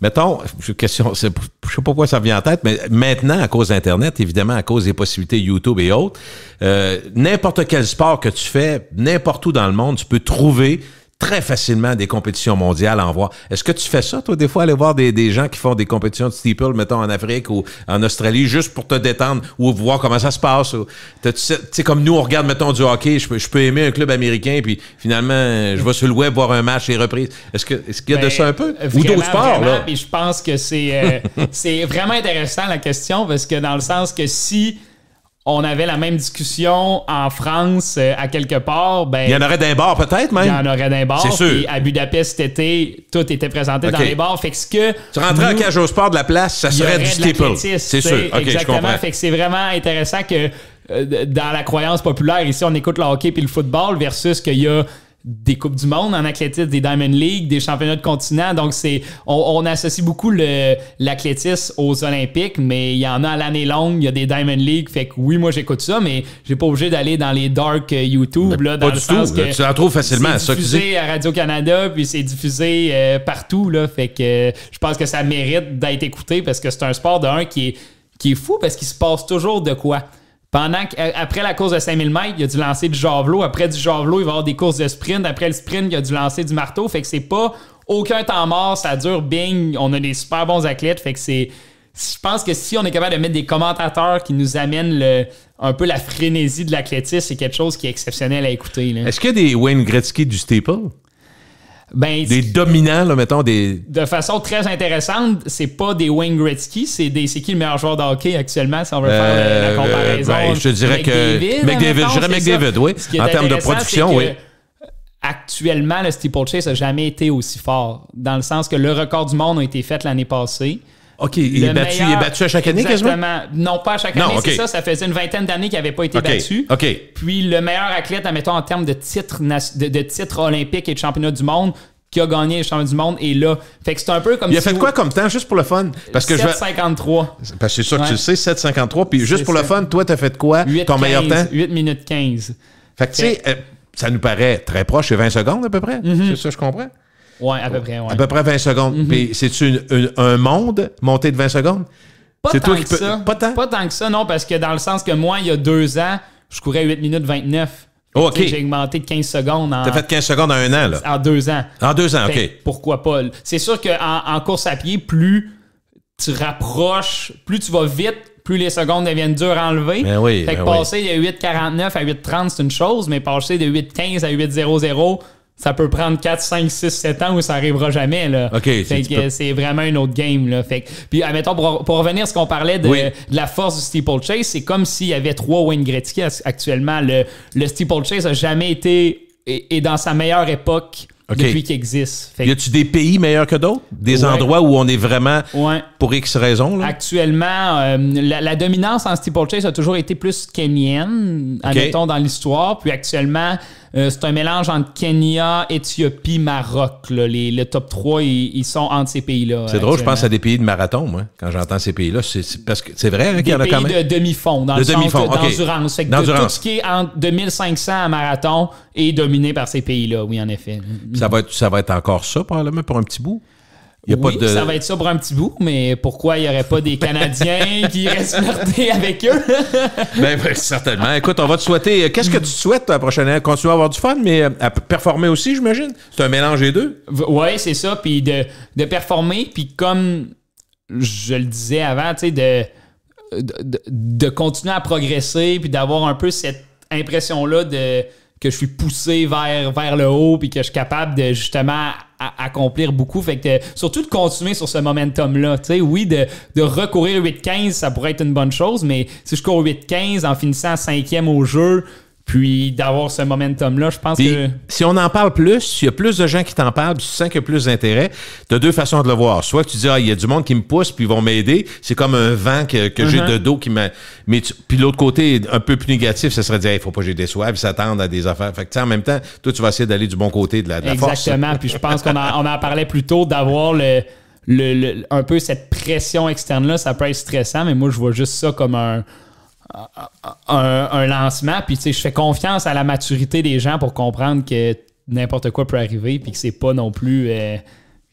Mettons, question, je sais pas pourquoi ça vient en tête, mais maintenant, à cause d'Internet, évidemment, à cause des possibilités YouTube et autres, euh, n'importe quel sport que tu fais, n'importe où dans le monde, tu peux trouver très facilement des compétitions mondiales en voie. Est-ce que tu fais ça, toi, des fois, aller voir des, gens qui font des compétitions de steeple, mettons, en Afrique ou en Australie, juste pour te détendre ou voir comment ça se passe? Tu sais, comme nous, on regarde, mettons, du hockey, je peux, aimer un club américain, puis finalement, je vais sur le web voir un match et reprise. Est-ce que est qu'il y a de ben, ça un peu? ou d'autres sports, là? Puis je pense que c'est euh, C'est vraiment intéressant, la question, parce que dans le sens que si on avait la même discussion en France, euh, à quelque part. Ben, il y en aurait d'un bar, peut-être, même. Il y en aurait d'un bar. C'est sûr. à Budapest, cet été, tout était présenté dans les bars. Fait que ce que. Tu rentrais en cage au sport de la place, ça serait du staple. C'est sûr. OK, exactement. je comprends. Fait que c'est vraiment intéressant que euh, dans la croyance populaire, ici, on écoute le hockey puis le football versus qu'il y a des Coupes du Monde en athlétisme, des Diamond League, des championnats de continent. Donc, c'est on, associe beaucoup l'athlétisme aux Olympiques, mais il y en a à l'année longue, il y a des Diamond League. Fait que oui, moi, j'écoute ça, mais j'ai pas obligé d'aller dans les dark euh, YouTube. là, pas du tout. tu la trouves facilement. C'est diffusé à Radio-Canada, puis c'est diffusé euh, partout. Là, fait que euh, je pense que ça mérite d'être écouté parce que c'est un sport de un qui est, qui est fou parce qu'il se passe toujours de quoi. Pendant euh, après la course de 5000 mètres, il y a du lancer du javelot. Après du javelot, il va y avoir des courses de sprint. Après le sprint, il y a du lancer du marteau. Fait que c'est pas aucun temps mort, ça dure, bing. On a des super bons athlètes. Fait que c'est. Je pense que si on est capable de mettre des commentateurs qui nous amènent le, un peu la frénésie de l'athlétisme, c'est quelque chose qui est exceptionnel à écouter. Est-ce qu'il y a des Wayne Gretzky du Staple? Ben, des dominants, là, mettons, des. De façon très intéressante, c'est pas des Wayne Gretzky, c'est des. C'est qui le meilleur joueur de hockey actuellement, si on veut faire la, euh, comparaison? Ben, je dirais que. McDavid, je dirais McDavid, oui. En termes de production, oui. Actuellement, le Steeplechase n'a jamais été aussi fort. Dans le sens que le record du monde a été fait l'année passée. OK, il est, battu, est battu à chaque année exactement. Non, pas à chaque année, c'est ça. Ça faisait une vingtaine d'années qu'il n'avait pas été battu. Puis le meilleur athlète, admettons, en termes de titres de, titre olympiques et de championnats du monde, qui a gagné les championnat du monde est là. Fait que c'est un peu comme Il a fait quoi comme temps, juste pour le fun? Parce que 7,53. Je... Parce que c'est sûr que tu le sais, 7,53. Puis juste pour le fun, toi, t'as fait quoi? ton meilleur temps? 8 minutes 15. Fait que, tu sais, euh, ça nous paraît très proche, c'est 20 secondes à peu près. Mhm. C'est ça, je comprends. Oui, à peu près. À peu près 20 secondes. Mhm. Mais Puis c'est-tu un monde monté de 20 secondes? Pas tant que ça. Pas, tant? pas tant que ça, non, parce que dans le sens que moi, il y a deux ans, je courais 8 minutes 29. Oh, J'ai augmenté de 15 secondes. En, T'as fait 15 secondes en un an, là? En deux ans. En deux ans, OK. Pourquoi pas? C'est sûr qu'en en course à pied, plus tu rapproches, plus tu vas vite, plus les secondes deviennent dures à enlever. Ben oui, fait que ben passer de 8,49 à 8,30, c'est une chose, mais passer de 8,15 à 8,00, ça peut prendre 4, 5, 6, 7 ans où ça arrivera jamais. Là. fait que c'est vraiment une autre game. Là. Fait puis, admettons, pour, pour, revenir à ce qu'on parlait de, la force du steeplechase, c'est comme s'il y avait trois Wayne Gretzky actuellement. Le, le steeplechase a jamais été et, dans sa meilleure époque depuis qu'il existe. Fait y a-tu des pays meilleurs que d'autres? Des endroits où on est vraiment pour X raisons? Là? Actuellement, euh, la, dominance en steeplechase a toujours été plus kenyenne, admettons, dans l'histoire. Puis actuellement, euh, c'est un mélange entre Kenya, Éthiopie, Maroc. Les, le top 3, ils, sont entre ces pays-là. C'est drôle, je pense à des pays de marathon, moi, quand j'entends ces pays-là. C'est, parce que c'est vrai qu'il y en a quand même. de demi-fond, dans le sens d'endurance. tout ce qui est entre 2500 à marathon est dominé par ces pays-là, oui, en effet. Ça va, être, ça va être encore ça, probablement, pour un petit bout? oui, ça va être ça pour un petit bout, mais pourquoi il n'y aurait pas des Canadiens qui restent avec eux? Ben, ben, certainement. Écoute, on va te souhaiter... Euh, qu'est-ce que tu souhaites souhaites, prochaine année? Hein, continuer à avoir du fun, mais euh, à performer aussi, j'imagine? C'est un mélange des deux? Oui, c'est ça. Puis de, performer, puis comme je le disais avant, tu sais, de, de continuer à progresser, puis d'avoir un peu cette impression-là de que je suis poussé vers, vers le haut puis que je suis capable de justement accomplir beaucoup. Fait que surtout de continuer sur ce momentum-là. Oui, de, de recourir 8-15, ça pourrait être une bonne chose, mais si je cours 8-15 en finissant cinquième au jeu, puis d'avoir ce momentum-là, je pense que. Si on en parle plus, s'il y a plus de gens qui t'en parlent, tu sens qu'il y a plus d'intérêt. Tu deux façons de le voir. Soit tu dis, ah, il y a du monde qui me pousse, puis ils vont m'aider. C'est comme un vent que, j'ai mhm. de dos qui m'a. Mais Puis l'autre côté, un peu plus négatif, ça serait dire, il faut pas que j'ai des soins, puis s'attendre à des affaires. Fait que, en même temps, toi, tu vas essayer d'aller du bon côté de la, force. Exactement. puis je pense qu'on en, en parlait plus tôt d'avoir Le, le, un peu cette pression externe-là, ça peut être stressant, mais moi, je vois juste ça comme un, un, lancement, puis je fais confiance à la maturité des gens pour comprendre que n'importe quoi peut arriver, puis que c'est pas non plus. Euh,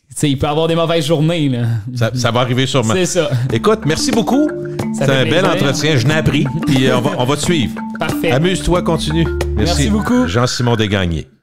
tu sais, il peut avoir des mauvaises journées. Là. Ça, va arriver sûrement. C'est ça. Écoute, merci beaucoup. C'est un bel entretien. Je n'ai appris. Puis euh, on va, te suivre. Parfait. Amuse-toi, continue. Merci, beaucoup. Jean-Simon Gagné